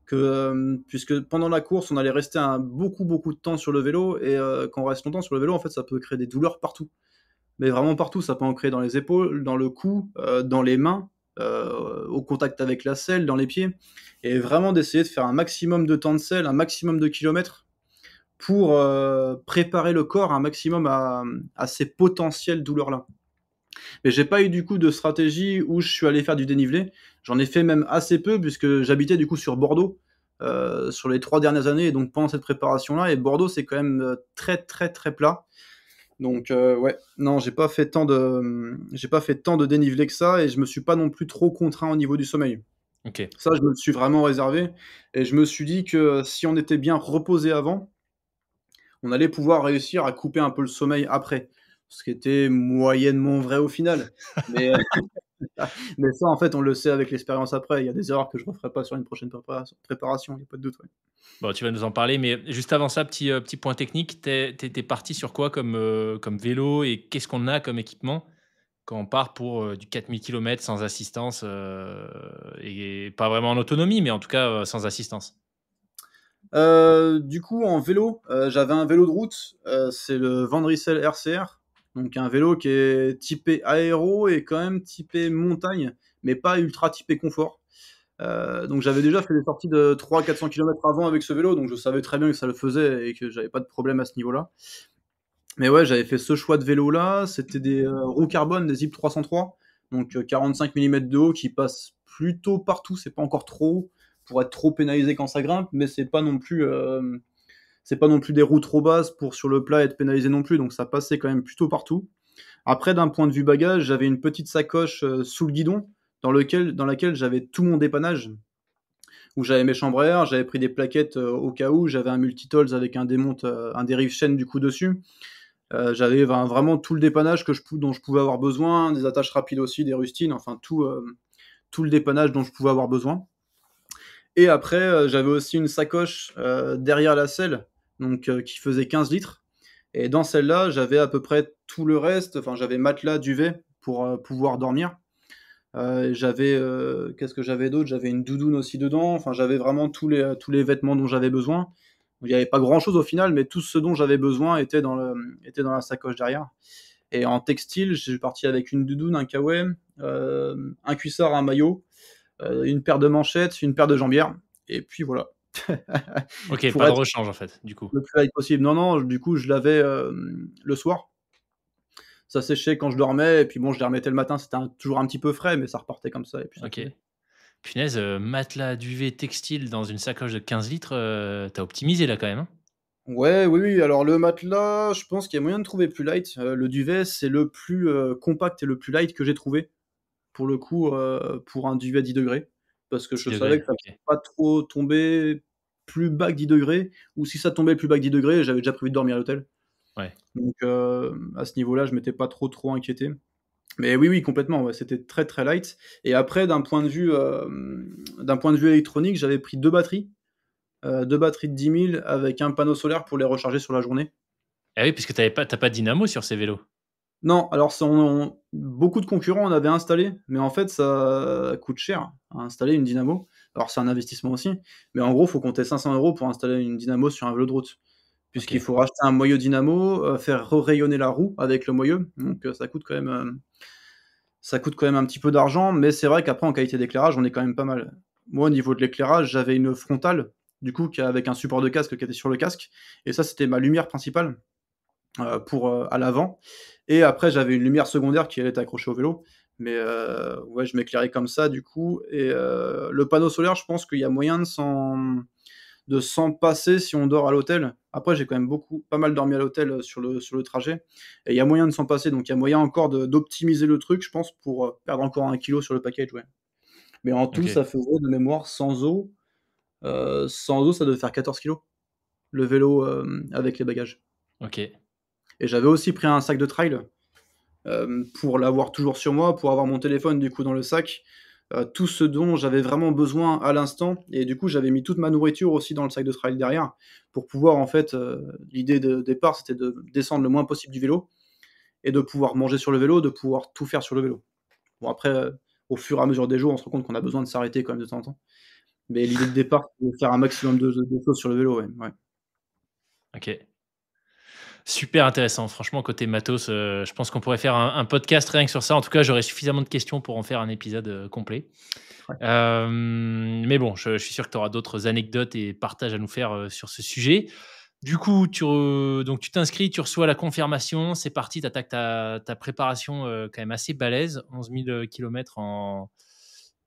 Que, euh, puisque pendant la course, on allait rester un, beaucoup, beaucoup de temps sur le vélo. Et euh, quand on reste longtemps sur le vélo, en fait, ça peut créer des douleurs partout. Mais vraiment partout. Ça peut en créer dans les épaules, dans le cou, euh, dans les mains, au contact avec la selle, dans les pieds. Et vraiment d'essayer de faire un maximum de temps de selle, un maximum de kilomètres pour préparer le corps un maximum à, à ces potentielles douleurs-là. Mais j'ai pas eu du coup de stratégie où je suis allé faire du dénivelé. J'en ai fait même assez peu puisque j'habitais du coup sur Bordeaux euh, sur les trois dernières années et donc pendant cette préparation là. Et Bordeaux c'est quand même euh, très très très plat. Donc euh, ouais, non, j'ai pas fait tant de hum, j'ai pas fait tant de dénivelé que ça et je me suis pas non plus trop contraint au niveau du sommeil. Ça, je me suis vraiment réservé et je me suis dit que si on était bien reposé avant, on allait pouvoir réussir à couper un peu le sommeil après ce qui était moyennement vrai au final. Euh, [LAUGHS] mais, ça, en fait, on le sait avec l'expérience après. Il y a des erreurs que je ne referai pas sur une prochaine préparation, il n'y a pas de doute. Bon, tu vas nous en parler, mais juste avant ça, petit, euh, petit point technique, tu es, parti sur quoi comme, euh, comme vélo et qu'est-ce qu'on a comme équipement quand on part pour du 4000 km sans assistance et, pas vraiment en autonomie, mais en tout cas sans assistance Du coup, en vélo, j'avais un vélo de route, c'est le Van RCR. Donc un vélo qui est typé aéro et quand même typé montagne, mais pas ultra typé confort. Euh, donc j'avais déjà fait des sorties de 300-400 km avant avec ce vélo, donc je savais très bien que ça le faisait et que j'avais pas de problème à ce niveau-là. Mais ouais, j'avais fait ce choix de vélo-là, c'était des euh, roues carbone, des Zip 303, donc 45 euh, mm de haut qui passent plutôt partout, c'est pas encore trop pour être trop pénalisé quand ça grimpe, mais c'est pas non plus c'est pas non plus des roues trop basses pour sur le plat être pénalisé non plus, donc ça passait quand même plutôt partout. Après, d'un point de vue bagage, j'avais une petite sacoche euh, sous le guidon dans, lequel, laquelle j'avais tout mon dépannage, où j'avais mes chambres à air, j'avais pris des plaquettes euh, au cas où, j'avais un multitols avec un démonte, euh, un dérive chaîne du coup dessus. j'avais vraiment tout le dépannage que je, dont je pouvais avoir besoin, des attaches rapides aussi, des rustines, enfin tout, tout le dépannage dont je pouvais avoir besoin. Et après, j'avais aussi une sacoche derrière la selle euh, qui faisait 15 litres. Et dans celle-là, j'avais à peu près tout le reste. Enfin, j'avais matelas, duvet pour euh, pouvoir dormir. Euh, j'avais, qu'est-ce que j'avais d'autre J'avais une doudoune aussi dedans. Enfin, j'avais vraiment tous les, tous les vêtements dont j'avais besoin. Il n'y avait pas grand-chose au final, mais tout ce dont j'avais besoin était dans, le, était dans la sacoche derrière. Et en textile, je parti avec une doudoune, un kawaii, un cuissard, un maillot, une paire de manchettes, une paire de jambières. Et puis voilà ok, [LAUGHS] pas de rechange en fait, du coup. Le plus light possible. Non, non, du coup, je l'avais euh, le soir. Ça séchait quand je dormais, et puis bon, je les remettais le matin, c'était toujours un petit peu frais, mais ça repartait comme ça. Et puis ok. Punaise, euh, matelas, duvet, textile dans une sacoche de 15 litres, euh, t'as optimisé là quand même. Hein. ouais, oui, oui. Alors le matelas, je pense qu'il y a moyen de trouver plus light. le duvet, c'est le plus compact et le plus light que j'ai trouvé, pour le coup, pour un duvet à 10 degrés parce que je savais que ça ne pas trop tomber plus bas que 10 degrés, ou si ça tombait plus bas que 10 degrés, j'avais déjà prévu de dormir à l'hôtel. Donc euh, à ce niveau-là, je m'étais pas trop trop inquiété. Mais oui, oui, complètement. c'était très très light. Et après, d'un point de vue, euh, d'un point de vue électronique, j'avais pris deux batteries, euh, deux batteries de 10 000 avec un panneau solaire pour les recharger sur la journée. Ah oui, puisque t'avais pas, t'as pas de dynamo sur ces vélos. Non, alors beaucoup de concurrents en avaient installé, mais en fait ça coûte cher à hein, installer une dynamo. Alors, c'est un investissement aussi, mais en gros, il faut compter 500 euros pour installer une dynamo sur un vélo de route. Puisqu'il faut racheter un moyeu dynamo, euh, faire rayonner la roue avec le moyeu. Donc, euh, ça coûte quand même. Euh, ça coûte quand même un petit peu d'argent, mais c'est vrai qu'après en qualité d'éclairage, on est quand même pas mal. Moi, au niveau de l'éclairage, j'avais une frontale, du coup, avec un support de casque qui était sur le casque, et ça, c'était ma lumière principale pour, à l'avant. Et après, j'avais une lumière secondaire qui allait être accrochée au vélo. Mais euh, ouais, je m'éclairais comme ça du coup. Et euh, le panneau solaire, je pense qu'il y a moyen de s'en de passer si on dort à l'hôtel. Après, j'ai quand même beaucoup, pas mal dormi à l'hôtel euh, sur le, le trajet. Et il y a moyen de s'en passer. Donc, il y a moyen encore d'optimiser le truc, je pense, pour perdre encore un kilo sur le package. Ouais. Mais en tout, ça ça vrai de mémoire sans eau. sans eau, ça doit faire 14 kilos. Le vélo avec les bagages. Ok. Et j'avais aussi pris un sac de trail euh, pour l'avoir toujours sur moi, pour avoir mon téléphone du coup dans le sac, euh, tout ce dont j'avais vraiment besoin à l'instant. Et du coup, j'avais mis toute ma nourriture aussi dans le sac de trail derrière pour pouvoir en fait, euh, l'idée de départ, c'était de descendre le moins possible du vélo et de pouvoir manger sur le vélo, de pouvoir tout faire sur le vélo. Bon après, au fur et à mesure des jours, on se rend compte qu'on a besoin de s'arrêter quand même de temps en temps. Mais l'idée de départ, c'est de faire un maximum de, choses sur le vélo. Ouais. ouais. Ok. Super intéressant. Franchement, côté matos, euh, je pense qu'on pourrait faire un, podcast rien que sur ça. En tout cas, j'aurais suffisamment de questions pour en faire un épisode euh, complet. Euh, mais bon, je, suis sûr que tu auras d'autres anecdotes et partages à nous faire sur ce sujet. Du coup, tu donc tu t'inscris, tu reçois la confirmation, c'est parti, tu attaques ta, préparation quand même assez balèze, 11 000 km en,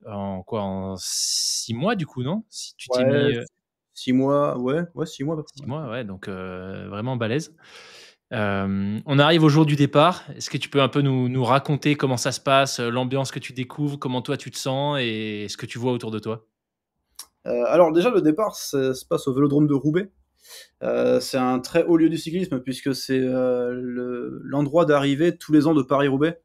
en quoi en six mois du coup non si tu Six mois, ouais, ouais, six mois. Six mois, ouais, donc euh, vraiment balèze. Euh, on arrive au jour du départ. Est-ce que tu peux un peu nous, raconter comment ça se passe, euh, l'ambiance que tu découvres, comment toi tu te sens et ce que tu vois autour de toi Alors déjà le départ ça se passe au Vélodrome de Roubaix. c'est un très haut lieu du cyclisme puisque c'est l'endroit d'arrivée tous les ans de Paris-Roubaix.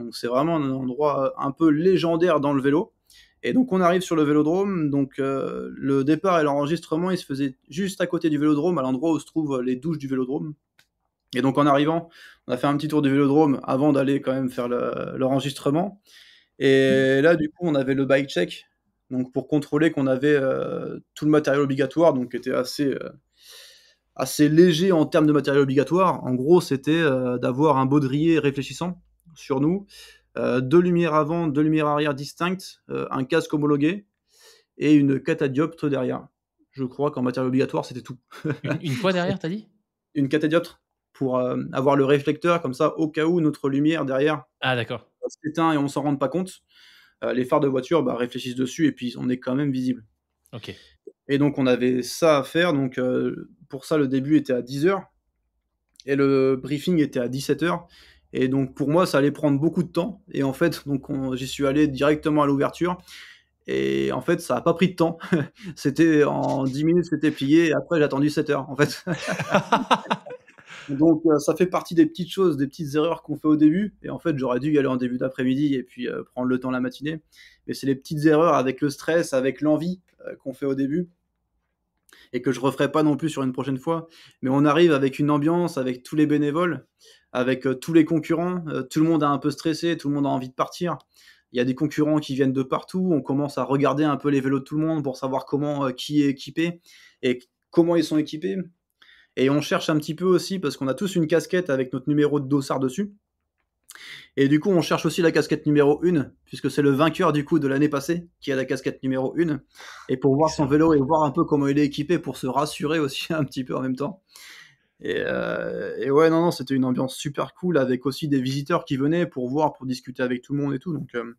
Donc c'est vraiment un endroit un peu légendaire dans le vélo. Et donc on arrive sur le vélodrome, donc euh, le départ et l'enregistrement, il se faisait juste à côté du vélodrome, à l'endroit où se trouvent les douches du vélodrome. Et donc en arrivant, on a fait un petit tour du vélodrome avant d'aller quand même faire l'enregistrement. et mm. là, du coup, on avait le bike check, donc pour contrôler qu'on avait euh, tout le matériel obligatoire, donc qui était assez, euh, assez léger en termes de matériel obligatoire. En gros, c'était d'avoir un baudrier réfléchissant sur nous, euh, deux lumières avant, deux lumières arrière distinctes, euh, un casque homologué et une catadioptre derrière. Je crois qu'en matière obligatoire, c'était tout. une, fois derrière, t'as dit [LAUGHS] Une catadioptre pour euh, avoir le réflecteur, comme ça, au cas où notre lumière derrière ah, s'éteint et on s'en rend pas compte. les phares de voiture bah, réfléchissent dessus et puis on est quand même visible. Ok. Et donc on avait ça à faire. Donc pour ça, le début était à 10h et le briefing était à 17h. Et donc pour moi, ça allait prendre beaucoup de temps. Et en fait, donc j'y suis allé directement à l'ouverture. Et en fait, ça n'a pas pris de temps. [LAUGHS] c'était en 10 minutes, c'était plié. Et après, j'ai attendu 7 heures, en fait. [LAUGHS] donc euh, ça fait partie des petites choses, des petites erreurs qu'on fait au début. Et en fait, j'aurais dû y aller en début d'après-midi et puis euh, prendre le temps la matinée. Mais c'est les petites erreurs avec le stress, avec l'envie euh, qu'on fait au début et que je referai pas non plus sur une prochaine fois. Mais on arrive avec une ambiance, avec tous les bénévoles, avec euh, tous les concurrents. Euh, tout le monde a un peu stressé, tout le monde a envie de partir. Il y a des concurrents qui viennent de partout. On commence à regarder un peu les vélos de tout le monde pour savoir comment euh, qui est équipé et comment ils sont équipés. Et on cherche un petit peu aussi parce qu'on a tous une casquette avec notre numéro de dossard dessus. Et du coup, on cherche aussi la casquette numéro 1, puisque c'est le vainqueur du coup de l'année passée qui a la casquette numéro 1. Et pour voir son vélo et voir un peu comment il est équipé, pour se rassurer aussi [LAUGHS] un petit peu en même temps. Euh, et, ouais, non, non, c'était une ambiance super cool, avec aussi des visiteurs qui venaient pour voir, pour discuter avec tout le monde et tout. Donc euh,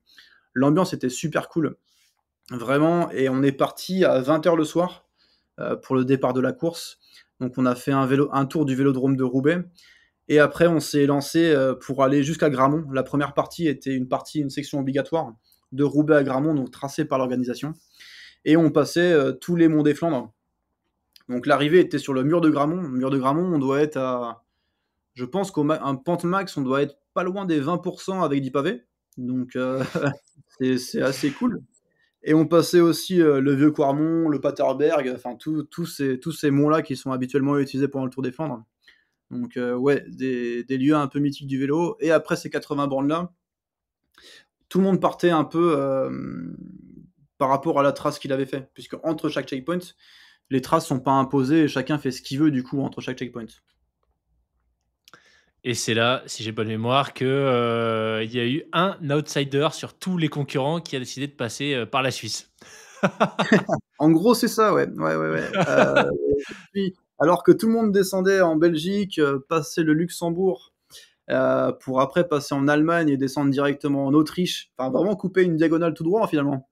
l'ambiance était super cool. Vraiment, et on est parti à 20h le soir euh, pour le départ de la course. Donc on a fait un, vélo, un tour du vélodrome de Roubaix. Et après, on s'est lancé euh, pour aller jusqu'à Gramont. La première partie était une partie, une section obligatoire de Roubaix à Gramont, donc tracée par l'organisation. Et on passait euh, tous les monts des Flandres. Donc l'arrivée était sur le mur de Gramont. Le mur de Gramont, on doit être à. Je pense qu'un un pente max, on doit être pas loin des 20% avec 10 pavés. Donc euh, [LAUGHS] c'est assez cool. Et on passait aussi le Vieux Quarmont, le Paterberg, enfin tous ces, tous ces monts-là qui sont habituellement utilisés pendant le Tour des Flandres. Donc euh, ouais, des, lieux un peu mythiques du vélo. Et après ces 80 bornes-là, tout le monde partait un peu euh, par rapport à la trace qu'il avait fait, puisque entre chaque checkpoint, les traces sont pas imposées et chacun fait ce qu'il veut du coup entre chaque checkpoint. Et c'est là, si j'ai bonne mémoire, que euh, il y a eu un outsider sur tous les concurrents qui a décidé de passer par la Suisse. [LAUGHS] en gros, c'est ça, ouais, ouais, ouais, [LAUGHS] Alors que tout le monde descendait en Belgique, euh, passait le Luxembourg, euh, pour après passer en Allemagne et descendre directement en Autriche. Enfin, vraiment couper une diagonale tout droit finalement.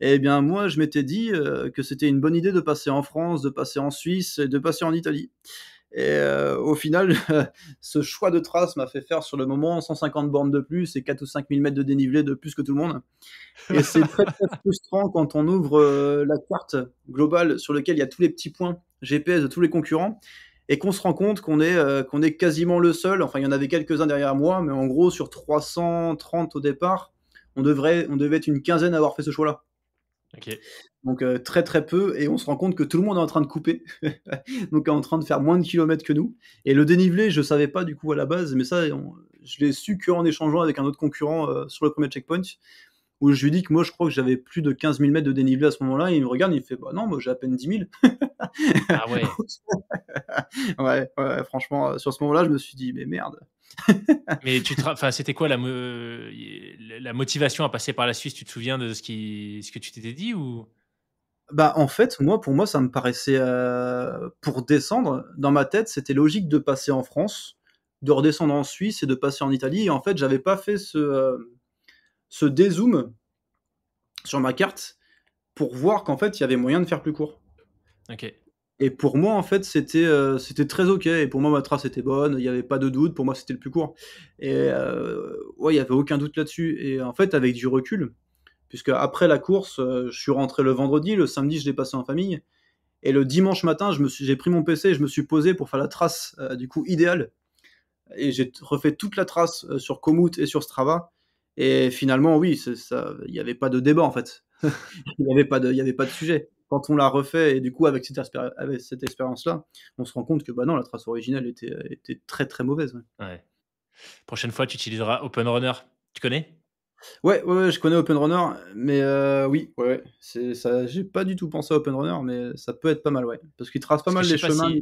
Eh bien, moi, je m'étais dit euh, que c'était une bonne idée de passer en France, de passer en Suisse et de passer en Italie. Et euh, au final, [LAUGHS] ce choix de trace m'a fait faire sur le moment 150 bornes de plus et 4 ou 5 000 mètres de dénivelé de plus que tout le monde. Et [LAUGHS] c'est très, frustrant quand on ouvre euh, la carte globale sur laquelle il y a tous les petits points GPS de tous les concurrents et qu'on se rend compte qu'on est, euh, est quasiment le seul. Enfin, il y en avait quelques-uns derrière moi, mais en gros, sur 330 au départ, on, devrait, on devait être une quinzaine à avoir fait ce choix-là. Ok. Donc euh, très très peu, et on se rend compte que tout le monde est en train de couper, [LAUGHS] donc en train de faire moins de kilomètres que nous. Et le dénivelé, je savais pas du coup à la base, mais ça, je l'ai su qu'en échangeant avec un autre concurrent euh, sur le premier checkpoint, où je lui dis que moi je crois que j'avais plus de 15 000 mètres de dénivelé à ce moment-là, et il me regarde, il fait bah non, moi j'ai à peine 10 000. ah [LAUGHS] ouais. ouais, franchement, euh, sur ce moment-là, je me suis dit mais merde. [LAUGHS] mais tu c'était quoi la, la motivation à passer par la Suisse Tu te souviens de ce, qui... ce que tu t'étais dit ou bah en fait, moi pour moi ça me paraissait euh, pour descendre dans ma tête, c'était logique de passer en France, de redescendre en Suisse et de passer en Italie et en fait, j'avais pas fait ce euh, ce dézoom sur ma carte pour voir qu'en fait, il y avait moyen de faire plus court. OK. Et pour moi, en fait, c'était euh, c'était très ok. Et pour moi, ma trace était bonne. Il n'y avait pas de doute. Pour moi, c'était le plus court. Et mm. ouais, il n'y avait aucun doute là-dessus. Et en fait, avec du recul, puisque après la course, euh, je suis rentré le vendredi, le samedi, je l'ai passé en famille, et le dimanche matin, j'ai pris mon PC et je me suis posé pour faire la trace euh, du coup idéale. Et j'ai refait toute la trace euh, sur Komoot et sur Strava. Et finalement, oui, il n'y avait pas de débat en fait. [LAUGHS] Il n'y avait, pas de, avait pas de sujet. Quand on l'a refait, et du coup, avec cette, expérience-là, on se rend compte que bah non, la trace originale était, était très très mauvaise. Ouais. Prochaine fois, tu utiliseras Open Runner. Tu connais Ouais, ouais, ouais, je connais Open Runner, mais euh, oui, ouais, ouais, c'est ça. J'ai pas du tout pensé à Open Runner, mais ça peut être pas mal, ouais, parce qu'il trace pas mal les chemins.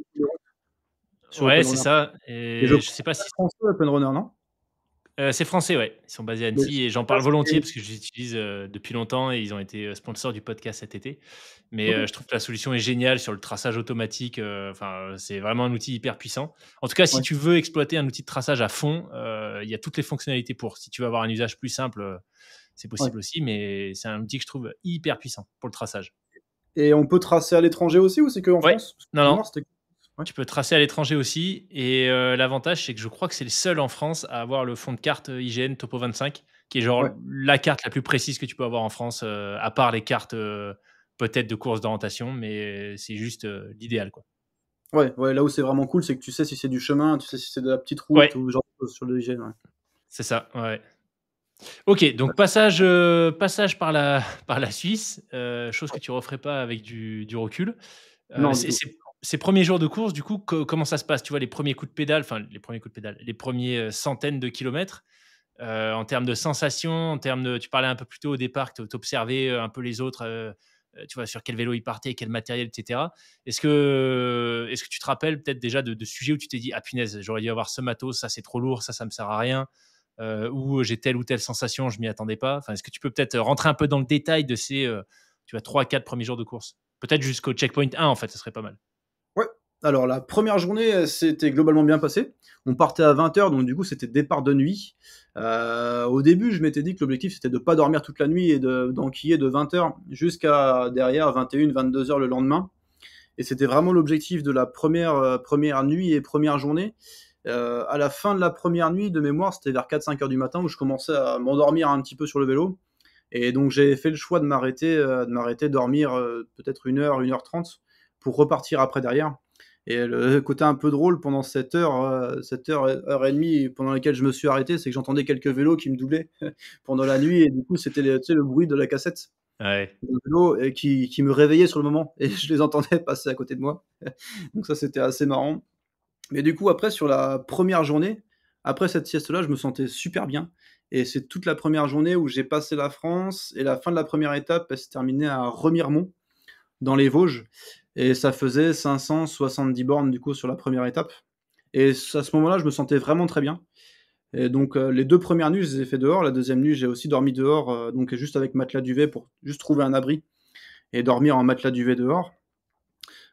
Ouais, c'est ça. Et, je, sais pas si français Open Runner, non euh, c'est français, ouais. Ils sont basés à Annecy et j'en parle volontiers parce que je les utilise euh, depuis longtemps et ils ont été euh, sponsors du podcast cet été. Mais je trouve que la solution est géniale sur le traçage automatique. Enfin, c'est vraiment un outil hyper puissant. En tout cas, si tu veux exploiter un outil de traçage à fond, il y a toutes les fonctionnalités pour. Si tu veux avoir un usage plus simple, c'est possible aussi, mais c'est un outil que je trouve hyper puissant pour le traçage. Et on peut tracer à l'étranger aussi ou c'est que en France Non, non. Hein, tu peux tracer à l'étranger aussi. Et euh, l'avantage, c'est que je crois que c'est le seul en France à avoir le fond de carte euh, IGN Topo 25, qui est genre la carte la plus précise que tu peux avoir en France, euh, à part les cartes peut-être de course d'orientation, mais c'est juste l'idéal. quoi. Ouais, ouais, là où c'est vraiment cool, c'est que tu sais si c'est du chemin, tu sais si c'est de la petite route ou genre sur le IGN. C'est ça, ouais. Ok, donc passage, passage par, la, [LAUGHS] par la Suisse, chose que tu ne referais pas avec du, du recul. non c'est ces premiers jours de course, du coup, comment ça se passe Tu vois, les premiers coups de pédale, enfin, les premiers coups de pédale, les premiers euh, centaines de kilomètres, euh, en termes de sensations, en termes de. Tu parlais un peu plus tôt au départ que tu observais euh, un peu les autres, tu vois, sur quel vélo ils partaient, quel matériel, etc. Est-ce que, est que tu te rappelles peut-être déjà de, sujets où tu t'es dit, ah punaise, j'aurais dû avoir ce matos, ça c'est trop lourd, ça, ça me sert à rien ou j'ai telle ou telle sensation, je m'y attendais pas. Enfin, est-ce que tu peux peut-être rentrer un peu dans le détail de ces tu vois, trois, quatre premiers jours de course Peut-être jusqu'au checkpoint 1, en fait, ce serait pas mal. Alors, la première journée c'était euh, globalement bien passé. On partait à 20h, donc du coup, c'était départ de nuit. Euh, au début, je m'étais dit que l'objectif c'était de ne pas dormir toute la nuit et d'enquiller de, de 20h jusqu'à derrière 21, 22h le lendemain. Et c'était vraiment l'objectif de la première, euh, première nuit et première journée. à la fin de la première nuit, de mémoire, c'était vers 4-5 h du matin où je commençais à m'endormir un petit peu sur le vélo. Et donc j'ai fait le choix de m'arrêter, de m'arrêter dormir peut-être une heure, une heure trente pour repartir après derrière. Et le côté un peu drôle pendant cette heure, euh, cette heure, heure et demie pendant laquelle je me suis arrêté, c'est que j'entendais quelques vélos qui me doublaient [LAUGHS] pendant la nuit et du coup c'était le bruit de la cassette. Ouais. Vélos euh, qui, me réveillait sur le moment et je les entendais [LAUGHS] passer à côté de moi. [LAUGHS] Donc ça c'était assez marrant. Mais du coup après sur la première journée, après cette sieste-là, je me sentais super bien. Et c'est toute la première journée où j'ai passé la France et la fin de la première étape, elle s'est terminée à Remiremont dans les Vosges. Et ça faisait 570 bornes du coup sur la première étape. Et à ce moment-là, je me sentais vraiment très bien. Et donc euh, les deux premières nuits, je les ai fait dehors. La deuxième nuit, j'ai aussi dormi dehors, euh, donc juste avec matelas duvet pour juste trouver un abri et dormir en matelas duvet dehors.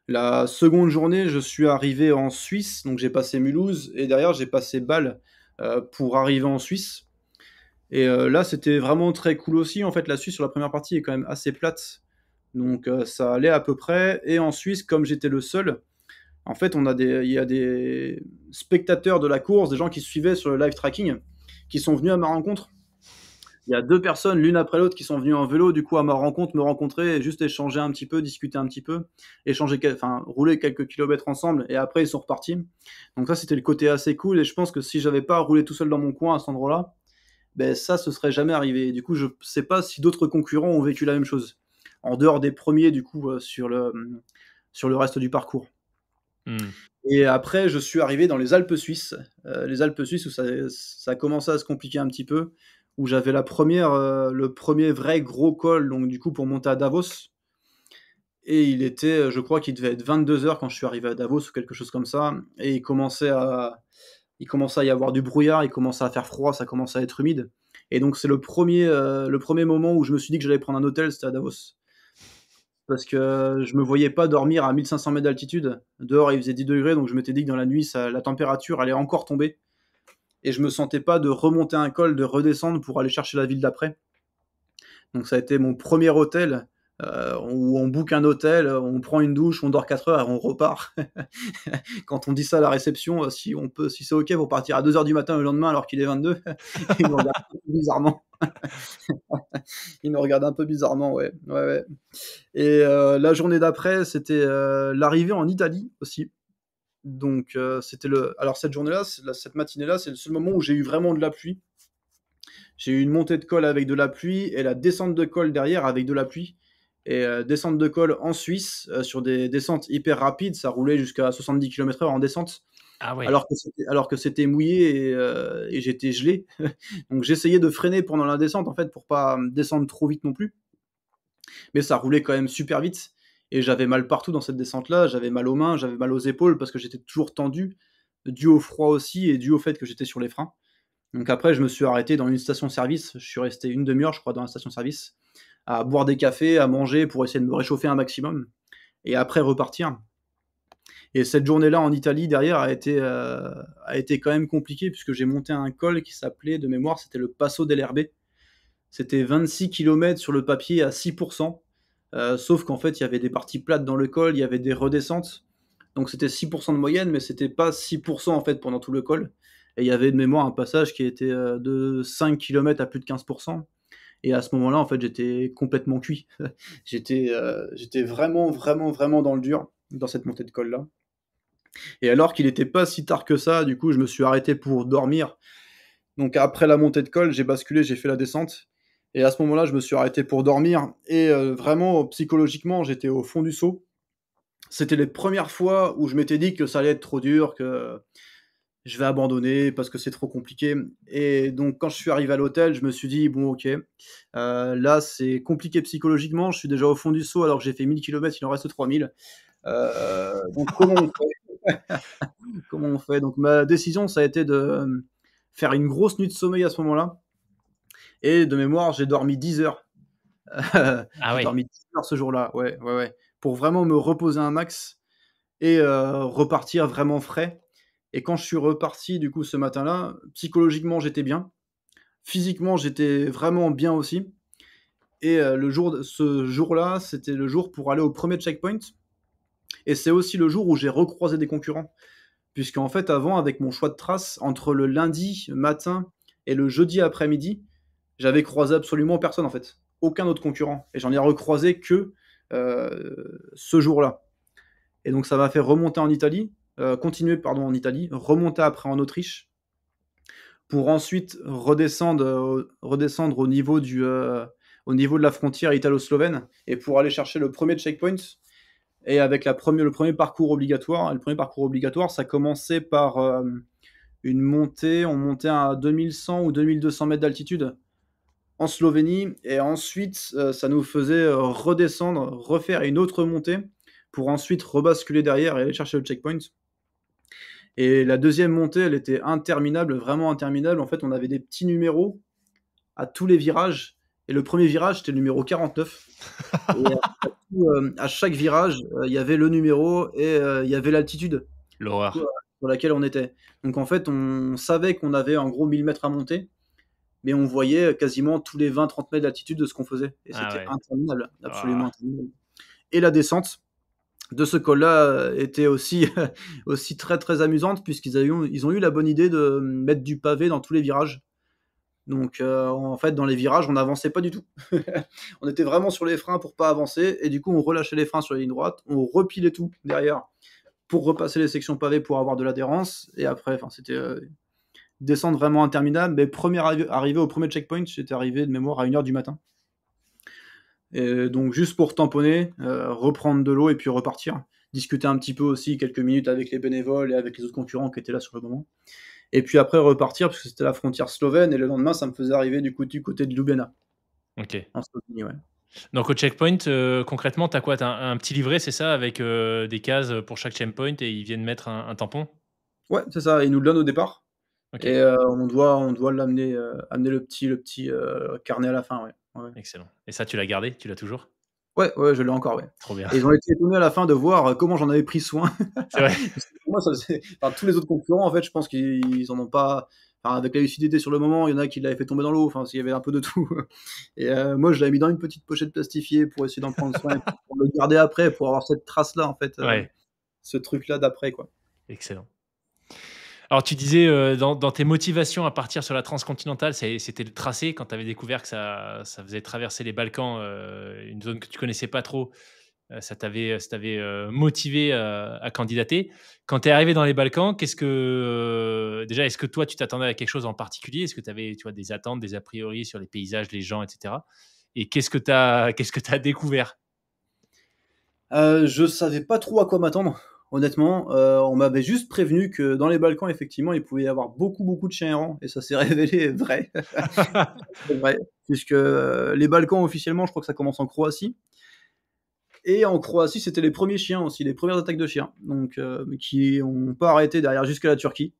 La seconde journée, je suis arrivé en Suisse, donc j'ai passé Mulhouse et derrière j'ai passé Bâle euh, pour arriver en Suisse. Et là, c'était vraiment très cool aussi. En fait, la Suisse sur la première partie est quand même assez plate. Donc euh, ça allait à peu près. Et en Suisse, comme j'étais le seul, en fait, on a des, il y a des spectateurs de la course, des gens qui suivaient sur le live tracking, qui sont venus à ma rencontre. Il y a deux personnes, l'une après l'autre, qui sont venues en vélo, du coup, à ma rencontre, me rencontrer, juste échanger un petit peu, discuter un petit peu, échanger, enfin, rouler quelques kilomètres ensemble, et après, ils sont repartis. Donc, ça, c'était le côté assez cool, et je pense que si j'avais pas roulé tout seul dans mon coin à cet endroit-là, ben, ça, ce serait jamais arrivé. du coup, je sais pas si d'autres concurrents ont vécu la même chose en dehors des premiers, du coup, euh, sur, le, sur le reste du parcours. Hmm. Et après, je suis arrivé dans les Alpes suisses. Euh, les Alpes suisses où ça, ça commençait à se compliquer un petit peu, où j'avais la première, euh, le premier vrai gros col, donc du coup pour monter à Davos. Et il était, je crois qu'il devait être 22 heures quand je suis arrivé à Davos ou quelque chose comme ça. Et il commençait à, il commençait à y avoir du brouillard, il commençait à faire froid, ça commençait à être humide. Et donc c'est le premier, le premier moment où je me suis dit que j'allais prendre un hôtel, c'était à Davos parce que je me voyais pas dormir à 1500 mètres d'altitude. Dehors, il faisait 10 degrés, donc je m'étais dit que dans la nuit, la température allait encore tomber. Et je me sentais pas de remonter un col, de redescendre pour aller chercher la ville d'après. Donc ça a été mon premier hôtel euh, où on book un hôtel, on prend une douche, on dort 4 heures et on repart. [LAUGHS] Quand on dit ça à la réception, euh, si on peut, si c'est ok pour partir à 2 heures du matin le lendemain alors qu'il est 22, [LAUGHS] ils [LAUGHS] bizarrement. [LAUGHS] il nous regarde un peu bizarrement, ouais. ouais, Et euh, la journée d'après, c'était euh, l'arrivée en Italie aussi. Donc, euh, c'était le. Alors, cette journée-là, cette matinée-là, c'est le seul moment où j'ai eu vraiment de la pluie. J'ai eu une montée de col avec de la pluie et la descente de col derrière avec de la pluie. Et descente de col en Suisse, sur des descentes hyper rapides, ça roulait jusqu'à 70 km/h en descente. Ah alors, que c'était mouillé et, euh, j'étais gelé. [LAUGHS] Donc j'essayais de freiner pendant la descente en fait pour pas descendre trop vite non plus. Mais ça roulait quand même super vite et j'avais mal partout dans cette descente là. J'avais mal aux mains, j'avais mal aux épaules parce que j'étais toujours tendu, dû au froid aussi et dû au fait que j'étais sur les freins. Donc après je me suis arrêté dans une station-service. Je suis resté une demi-heure je crois dans la station-service à boire des cafés, à manger pour essayer de me réchauffer un maximum et après repartir. Et cette journée-là en Italie, derrière, a été, euh, a été quand même compliquée, puisque j'ai monté un col qui s'appelait, de mémoire, c'était le Passo dell'Herbe. C'était 26 km sur le papier à 6%, euh, sauf qu'en fait, il y avait des parties plates dans le col, il y avait des redescentes. Donc c'était 6% de moyenne, mais c'était pas 6% en fait pendant tout le col. Et il y avait de mémoire un passage qui était euh, de 5 km à plus de 15%. Et à ce moment-là, en fait, j'étais complètement cuit. [LAUGHS] j'étais, j'étais vraiment, vraiment, vraiment dans le dur dans cette montée de col là. Et alors qu'il n'était pas si tard que ça, du coup, je me suis arrêté pour dormir. Donc après la montée de col, j'ai basculé, j'ai fait la descente. Et à ce moment-là, je me suis arrêté pour dormir. Et euh, vraiment, psychologiquement, j'étais au fond du saut. C'était les premières fois où je m'étais dit que ça allait être trop dur, que je vais abandonner parce que c'est trop compliqué. Et donc, quand je suis arrivé à l'hôtel, je me suis dit, bon, ok, euh, là, c'est compliqué psychologiquement. Je suis déjà au fond du saut alors que j'ai fait 1000 km, il en reste 3000. Euh, donc, comment on fait comment on fait Donc ma décision, ça a été de euh, faire une grosse nuit de sommeil à ce moment-là. Et de mémoire, j'ai dormi 10 heures. Ah [LAUGHS] j'ai dormi 10 heures ce jour-là, ouais, ouais, ouais. Pour vraiment me reposer un max et euh, repartir vraiment frais. Et quand je suis reparti, du coup, ce matin-là, psychologiquement, j'étais bien. Physiquement, j'étais vraiment bien aussi. Et euh, le jour, ce jour-là, c'était le jour pour aller au premier checkpoint. Et c'est aussi le jour où j'ai recroisé des concurrents. puisque en fait, avant, avec mon choix de trace, entre le lundi matin et le jeudi après-midi, j'avais croisé absolument personne, en fait. Aucun autre concurrent. Et j'en ai recroisé que euh, ce jour-là. Et donc, ça m'a fait remonter en Italie, euh, continuer, pardon, en Italie, remonter après en Autriche, pour ensuite redescendre, euh, redescendre au niveau du. au niveau de la frontière italo-slovène, et pour aller chercher le premier checkpoint, et avec le premier parcours obligatoire, le premier parcours obligatoire, ça commençait par euh, une montée, on montait à 2100 ou 2200 mètres d'altitude en Slovénie, et ensuite euh, ça nous faisait euh, redescendre, refaire une autre montée, pour ensuite rebasculer derrière et aller chercher le checkpoint. Et la deuxième montée, elle était interminable, vraiment interminable. En fait, on avait des petits numéros à tous les virages et le premier virage, c'était le numéro 49. et [LAUGHS] euh, à, chaque virage, euh, il y avait le numéro et euh, il y avait l'altitude. L'horreur. Sur laquelle on était. Donc en fait, on savait qu'on avait en gros 1000 mètres à monter, mais on voyait quasiment tous les 20-30 mètres d'altitude de ce qu'on faisait. Et ah c'était interminable, absolument ah. interminable. Et la descente de ce col-là était aussi, [LAUGHS] aussi très très amusante, puisqu'ils ils ont eu la bonne idée de mettre du pavé dans tous les virages. Donc euh, en fait, dans les virages, on n'avançait pas du tout. [LAUGHS] on était vraiment sur les freins pour pas avancer, et du coup, on relâchait les freins sur les lignes droites, on repilait tout derrière pour repasser les sections pavées pour avoir de l'adhérence, et après, c'était descendre euh, descente vraiment interminable. Mais arrivé arrivé au premier checkpoint, j'étais arrivé de mémoire à 1h du matin. Et donc juste pour tamponner, euh, reprendre de l'eau et puis repartir. Discuter un petit peu aussi quelques minutes avec les bénévoles et avec les autres concurrents qui étaient là sur le moment et puis après repartir, parce que c'était la frontière slovène, et le lendemain, ça me faisait arriver du, coup, du côté de Ljubljana. Ok. En Slovénie, Donc au checkpoint, euh, concrètement, tu as quoi Tu un, un, petit livret, c'est ça, avec euh, des cases pour chaque checkpoint et ils viennent mettre un, tampon Ouais, c'est ça, ils nous le donnent au départ. ok Et euh, on doit, on doit l'amener, amener le petit, le petit carnet à la fin. Ouais. Excellent. Et ça, tu l'as gardé Tu l'as toujours Ouais, ouais, je l'ai encore, ouais. Trop bien. ils ont été étonnés à la fin de voir euh, comment j'en avais pris soin. [LAUGHS] C'est tous les autres concurrents, en fait, je pense qu'ils en ont pas. avec la lucidité sur le moment, il y en a qui l'avaient fait tomber dans l'eau, enfin, s'il y avait un peu de tout. [LAUGHS] Et euh, moi, je l'avais mis dans une petite pochette plastifiée pour essayer d'en prendre soin, pour le garder après, pour avoir cette trace-là, en fait, euh, ce truc-là d'après, quoi. Excellent. Alors, tu disais euh, dans, tes motivations à partir sur la transcontinentale, c'était le tracé quand tu avais découvert que ça, faisait traverser les Balkans, euh, une zone que tu connaissais pas trop. Euh, ça t'avait motivé à candidater. Quand tu es arrivé dans les Balkans, qu'est-ce que déjà est-ce que toi tu t'attendais à quelque chose en particulier Est-ce que tu avais tu des attentes, des a priori sur les paysages, les gens, etc. Et qu'est-ce que tu as quest que as découvert Je savais pas trop à quoi m'attendre honnêtement, euh, on m'avait juste prévenu que dans les Balkans, effectivement, il pouvait y avoir beaucoup, beaucoup de chiens errants, et ça s'est [LAUGHS] révélé vrai. [LAUGHS] puisque euh, les Balkans, officiellement, je crois que ça commence en Croatie. Et en Croatie, c'était les premiers chiens aussi, les premières attaques de chiens, donc euh, qui n'ont pas arrêté derrière jusqu'à la Turquie.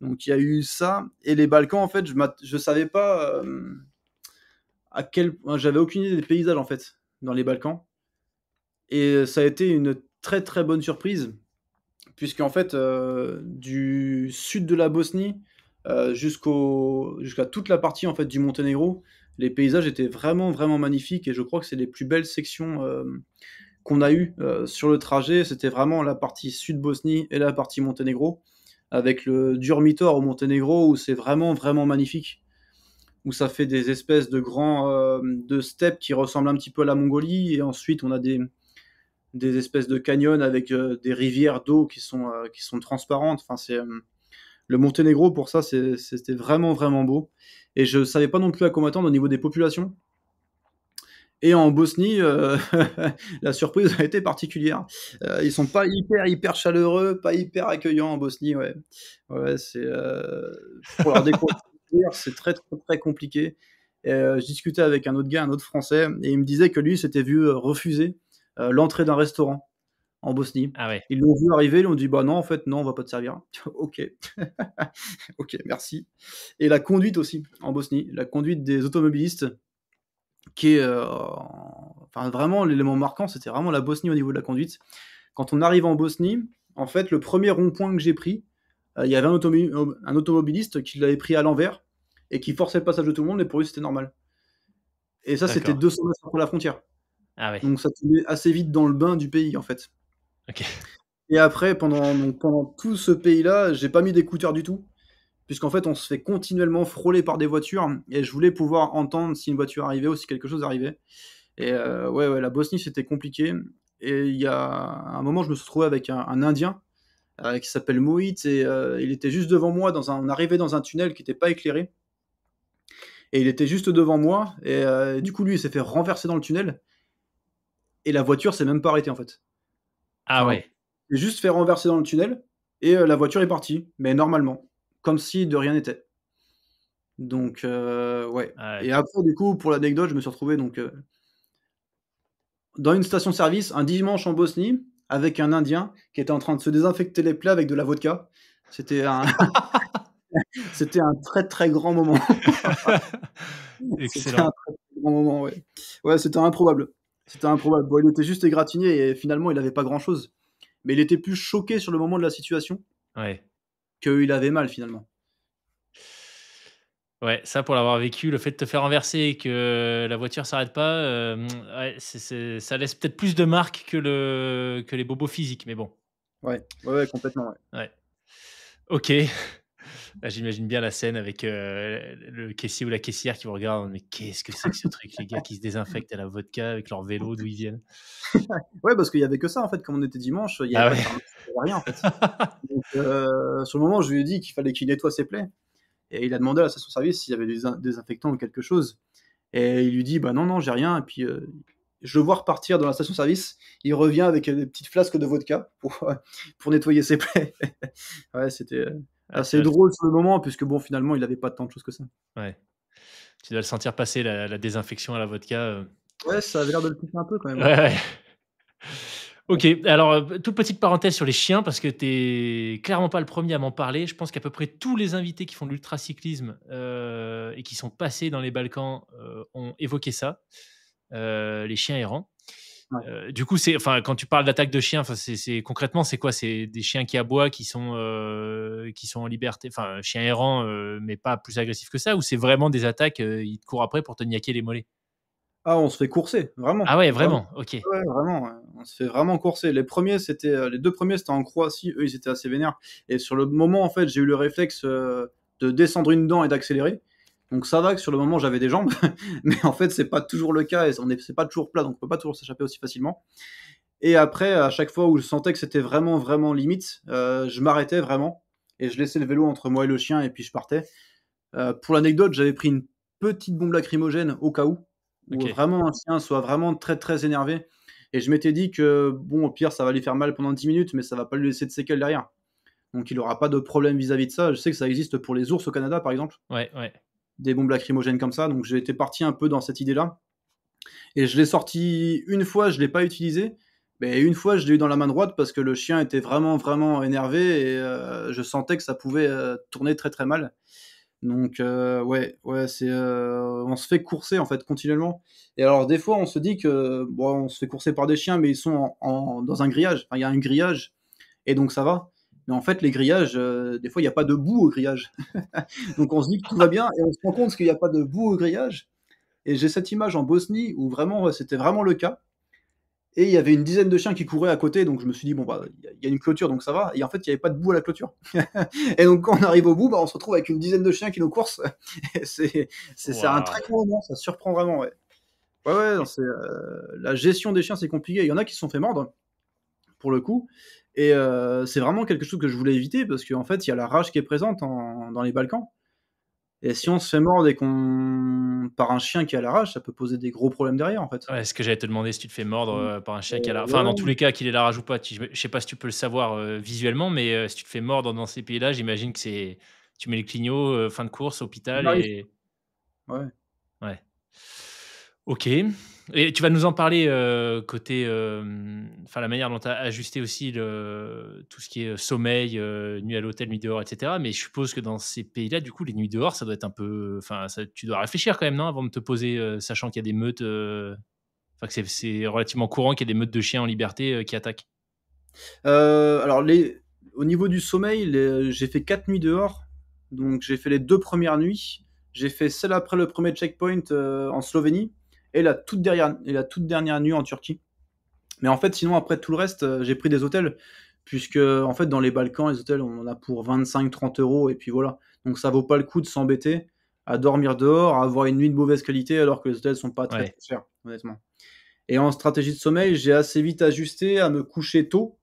Donc il y a eu ça. Et les Balkans, en fait, je ne savais pas à quel. point... J'avais aucune idée des paysages, en fait, dans les Balkans. Et ça a été une très bonne surprise, puisque en fait, euh, du sud de la Bosnie euh, jusqu'au, jusqu'à toute la partie en fait du Monténégro, les paysages étaient vraiment vraiment magnifiques et je crois que c'est les plus belles sections euh, qu'on a eues sur le trajet. C'était vraiment la partie sud Bosnie et la partie Monténégro, avec le Durmitor au Monténégro où c'est vraiment vraiment magnifique où ça fait des espèces de grands de steppes qui ressemblent un petit peu à la Mongolie et ensuite on a des, des espèces de canyons avec euh, des rivières d'eau qui sont euh, qui sont transparentes. Enfin, c'est euh, le Monténégro pour ça, c'était vraiment vraiment beau. Et je savais pas non plus à quoi m'attendre au niveau des populations. Et en Bosnie, [LAUGHS] la surprise a été particulière. ils sont pas hyper hyper chaleureux, pas hyper accueillants en Bosnie. Ouais, ouais, c'est pour leur découvrir, [LAUGHS] c'est très très très compliqué. je discutais avec un autre gars, un autre Français, et il me disait que lui s'était vu refuser euh, l'entrée d'un restaurant en Bosnie. Ah ils l'ont vu arriver, ils l'ont dit bah non en fait non on va pas te servir. [LAUGHS] ok, [LAUGHS] ok merci. Et la conduite aussi en Bosnie, la conduite des automobilistes qui est euh, enfin vraiment l'élément marquant c'était vraiment la Bosnie au niveau de la conduite. Quand on arrive en Bosnie, en fait le premier rond-point que j'ai pris, euh, il y avait un, automobiliste qui l'avait pris à l'envers et qui forçait le passage de tout le monde et pour lui c'était normal. Et ça c'était 200 mètres après la frontière. Ah donc ça tombait assez vite dans le bain du pays en fait. Et après, pendant, pendant tout ce pays-là, j'ai pas mis d'écouteurs du tout, puisqu'en fait on se fait continuellement frôler par des voitures, et je voulais pouvoir entendre si une voiture arrivait ou si quelque chose arrivait. Et euh, ouais, ouais, la Bosnie c'était compliqué. Et il y a un moment, je me suis trouvé avec un, Indien euh, qui s'appelle moït et euh, il était juste devant moi. Dans un, on arrivait dans un tunnel qui n'était pas éclairé, et il était juste devant moi. Et du coup, lui, il s'est fait renverser dans le tunnel et la voiture s'est même pas arrêtée en fait. Ah ouais. juste fait renverser dans le tunnel et euh, la voiture est partie, mais normalement, comme si de rien n'était. Donc euh, ouais. Et après du coup pour l'anecdote, je me suis retrouvé donc euh, dans une station-service un dimanche en Bosnie avec un Indien qui était en train de se désinfecter les plats avec de la vodka. C'était un [LAUGHS] C'était un très très grand moment. [LAUGHS] Excellent. C'était un grand moment, ouais. Ouais, c'était improbable. C'était improbable. Bon, il était juste égratigné et finalement, il n'avait pas grand-chose. Mais il était plus choqué sur le moment de la situation ouais. qu'il avait mal finalement. Ouais, ça pour l'avoir vécu, le fait de te faire renverser et que la voiture s'arrête pas, euh, ça laisse peut-être plus de marques que, le, que les bobos physiques, mais bon. Ouais, ouais, complètement. Ouais. ouais. Ok. Ah, j'imagine bien la scène avec euh, le caissier ou la caissière qui vous regarde. Mais qu'est-ce que c'est que ce truc, les gars qui se désinfectent à la vodka avec leur vélo, d'où ils viennent [LAUGHS] Ouais, parce qu'il n'y avait que ça en fait. Comme on était dimanche, il n'y avait, ah rien en fait. Euh, sur le moment, je lui ai dit qu'il fallait qu'il nettoie ses plaies. Et il a demandé à la station service s'il y avait des désinfectants ou quelque chose. Et il lui dit Bah non, non, j'ai rien. Et puis. Euh, je le vois repartir dans la station service. Il revient avec des petites flasques de vodka pour, [LAUGHS] pour nettoyer ses plaies. [LAUGHS] ouais, c'était c'est drôle ce moment, puisque bon, finalement, il n'avait pas tant de choses que ça. Ouais. Tu dois le sentir passer la, désinfection à la vodka. Euh. Ouais, ça avait l'air de le toucher un peu quand même. [LAUGHS] Ok, alors euh, toute petite parenthèse sur les chiens, parce que tu clairement pas le premier à m'en parler. Je pense qu'à peu près tous les invités qui font de l'ultracyclisme euh, et qui sont passés dans les Balkans ont évoqué ça, les chiens errants. Euh, du coup, c'est, enfin, quand tu parles d'attaque de chiens, c'est, concrètement, c'est quoi C'est des chiens qui aboient, qui sont, euh, qui sont en liberté, enfin, chien errant euh, mais pas plus agressifs que ça, ou c'est vraiment des attaques, ils te courent après pour te niaquer les mollets Ah, on se fait courser, vraiment. Ah ouais, vraiment, ok. vraiment, on se fait vraiment courser. Les premiers, c'était, les deux premiers, c'était en Croatie, eux, ils étaient assez vénères. Et sur le moment, en fait, j'ai eu le réflexe de descendre une dent et d'accélérer. Donc ça va que sur le moment j'avais des jambes, [LAUGHS] mais en fait c'est pas toujours le cas et c'est pas toujours plat, donc on peut pas toujours s'échapper aussi facilement. Et après, à chaque fois où je sentais que c'était vraiment vraiment limite, euh, je m'arrêtais vraiment et je laissais le vélo entre moi et le chien et puis je partais. Euh, pour l'anecdote, j'avais pris une petite bombe lacrymogène au cas où, où vraiment un chien soit vraiment très très énervé. Et je m'étais dit que bon au pire ça va lui faire mal pendant 10 minutes, mais ça va pas lui laisser de séquelles derrière. Donc il aura pas de problème vis à -vis de ça. Je sais que ça existe pour les ours au Canada, par exemple. Ouais, ouais des bombes lacrymogènes comme ça. Donc j'étais parti un peu dans cette idée-là. Et je l'ai sorti une fois, je ne l'ai pas utilisé. Mais une fois, je l'ai eu dans la main droite parce que le chien était vraiment, vraiment énervé et euh, je sentais que ça pouvait euh, tourner très, très mal. Donc, euh, ouais, ouais c'est, on se fait courser en fait continuellement. Et alors, des fois, on se dit que bon, on se fait courser par des chiens, mais ils sont dans un grillage. il y a un grillage et donc ça va. Mais en fait, les grillages, euh, des fois, il n'y a pas de boue au grillage. [LAUGHS] Donc on se dit que tout va bien et on se rend compte qu'il n'y a pas de boue au grillage. Et j'ai cette image en Bosnie où vraiment, c'était vraiment le cas. Et il y avait une dizaine de chiens qui couraient à côté, donc je me suis dit, bon, bah, il y a une clôture, donc ça va. Et en fait, il n'y avait pas de boue à la clôture. [LAUGHS] et donc, quand on arrive au bout, bah, on se retrouve avec une dizaine de chiens qui nous coursent. [LAUGHS] c'est un très grand moment, ça surprend vraiment, ouais. Ouais, euh, la gestion des chiens, c'est compliqué. Il y en a qui se sont fait mordre, pour le coup. Et euh, c'est vraiment quelque chose que je voulais éviter parce qu'en fait, il y a la rage qui est présente dans les Balkans. Et si on se fait mordre qu'on par un chien qui a la rage, ça peut poser des gros problèmes derrière en fait. est ce que j'allais te demander si tu te fais mordre mm. euh, par un chien qui a la rage. Euh, enfin, dans tous les cas, qu'il ait la rage ou pas, je je sais pas si tu peux le savoir visuellement, mais si tu te fais mordre dans ces pays-là, j'imagine que c'est tu mets les clignot, fin de course, hôpital. Ah et... Ouais. Ok. Et tu vas nous en parler euh, côté, euh, enfin la manière dont tu as ajusté aussi tout ce qui est euh, sommeil, nuit à l'hôtel, nuit dehors, etc. Mais je suppose que dans ces pays-là, du coup, les nuits dehors, ça doit être un peu, enfin, tu dois réfléchir quand même, non, avant de te poser, sachant qu'il y a des meutes, enfin que c'est relativement courant qu'il y ait des meutes de chiens en liberté qui attaquent. alors les, au niveau du sommeil, j'ai fait quatre nuits dehors, donc j'ai fait les deux premières nuits, j'ai fait celle après le premier checkpoint en Slovénie et la toute, toute dernière nuit en Turquie. Mais en fait, sinon, après tout le reste, euh, j'ai pris des hôtels, puisque en fait, dans les Balkans, les hôtels, on en a pour 25-30 euros, et puis voilà. Donc ça vaut pas le coup de s'embêter à dormir dehors, à avoir une nuit de mauvaise qualité, alors que les hôtels sont pas très chers, honnêtement. Et en stratégie de sommeil, j'ai assez vite ajusté à me coucher tôt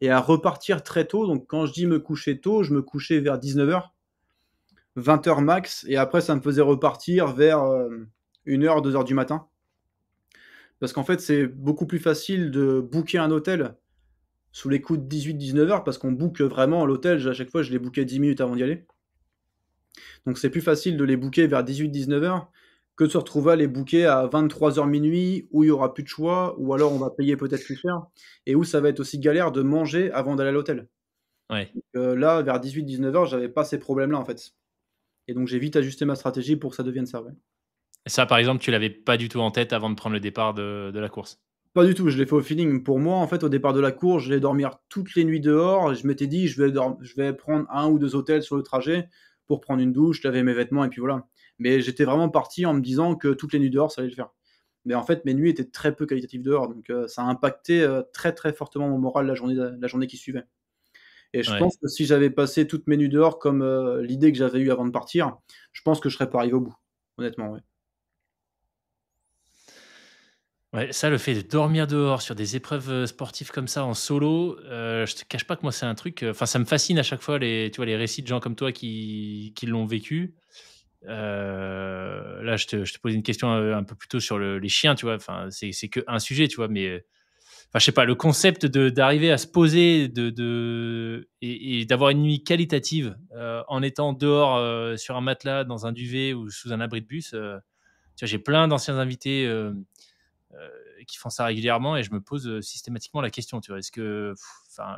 et à repartir très tôt. Donc quand je dis me coucher tôt, je me couchais vers 19h, 20h max, et après ça me faisait repartir vers... Euh, 1h, heure, 2h du matin. Parce qu'en fait, c'est beaucoup plus facile de booker un hôtel sous les coups de 18-19h, parce qu'on book vraiment l'hôtel, à chaque fois, je les bookais 10 minutes avant d'y aller. Donc c'est plus facile de les booker vers 18-19h que de se retrouver à les booker à 23h minuit, où il n'y aura plus de choix, ou alors on va payer peut-être plus cher, et où ça va être aussi galère de manger avant d'aller à l'hôtel. Euh, là, vers 18-19h, j'avais pas ces problèmes-là, en fait. Et donc j'ai vite ajusté ma stratégie pour que ça devienne ça. Ouais. Ça, par exemple, tu l'avais pas du tout en tête avant de prendre le départ de, la course Pas du tout, je l'ai fait au feeling. Pour moi, en fait, au départ de la course, je vais dormir toutes les nuits dehors. Je m'étais dit, je vais, je vais prendre un ou deux hôtels sur le trajet pour prendre une douche, laver mes vêtements et puis voilà. Mais j'étais vraiment parti en me disant que toutes les nuits dehors, ça allait le faire. Mais en fait, mes nuits étaient très peu qualitatives dehors, donc euh, ça a impacté euh, très très fortement mon moral la journée, la journée qui suivait. Et je pense que si j'avais passé toutes mes nuits dehors comme euh, l'idée que j'avais eue avant de partir, je pense que je serais pas arrivé au bout, honnêtement. oui ça, le fait de dormir dehors sur des épreuves euh, sportives comme ça en solo, euh, je te cache pas que moi, c'est un truc. Euh, enfin, ça me fascine à chaque fois les, tu vois, les récits de gens comme toi qui, l'ont vécu. là, je te, je pose une question un peu plutôt sur les chiens, tu vois. Enfin, c'est, c'est que un sujet, tu vois, mais enfin, je sais pas, le concept de, d'arriver à se poser de, et, d'avoir une nuit qualitative en étant dehors sur un matelas, dans un duvet ou sous un abri de bus. tu vois, j'ai plein d'anciens invités euh, qui font ça régulièrement et je me pose euh, systématiquement la question, tu vois, est-ce que, enfin,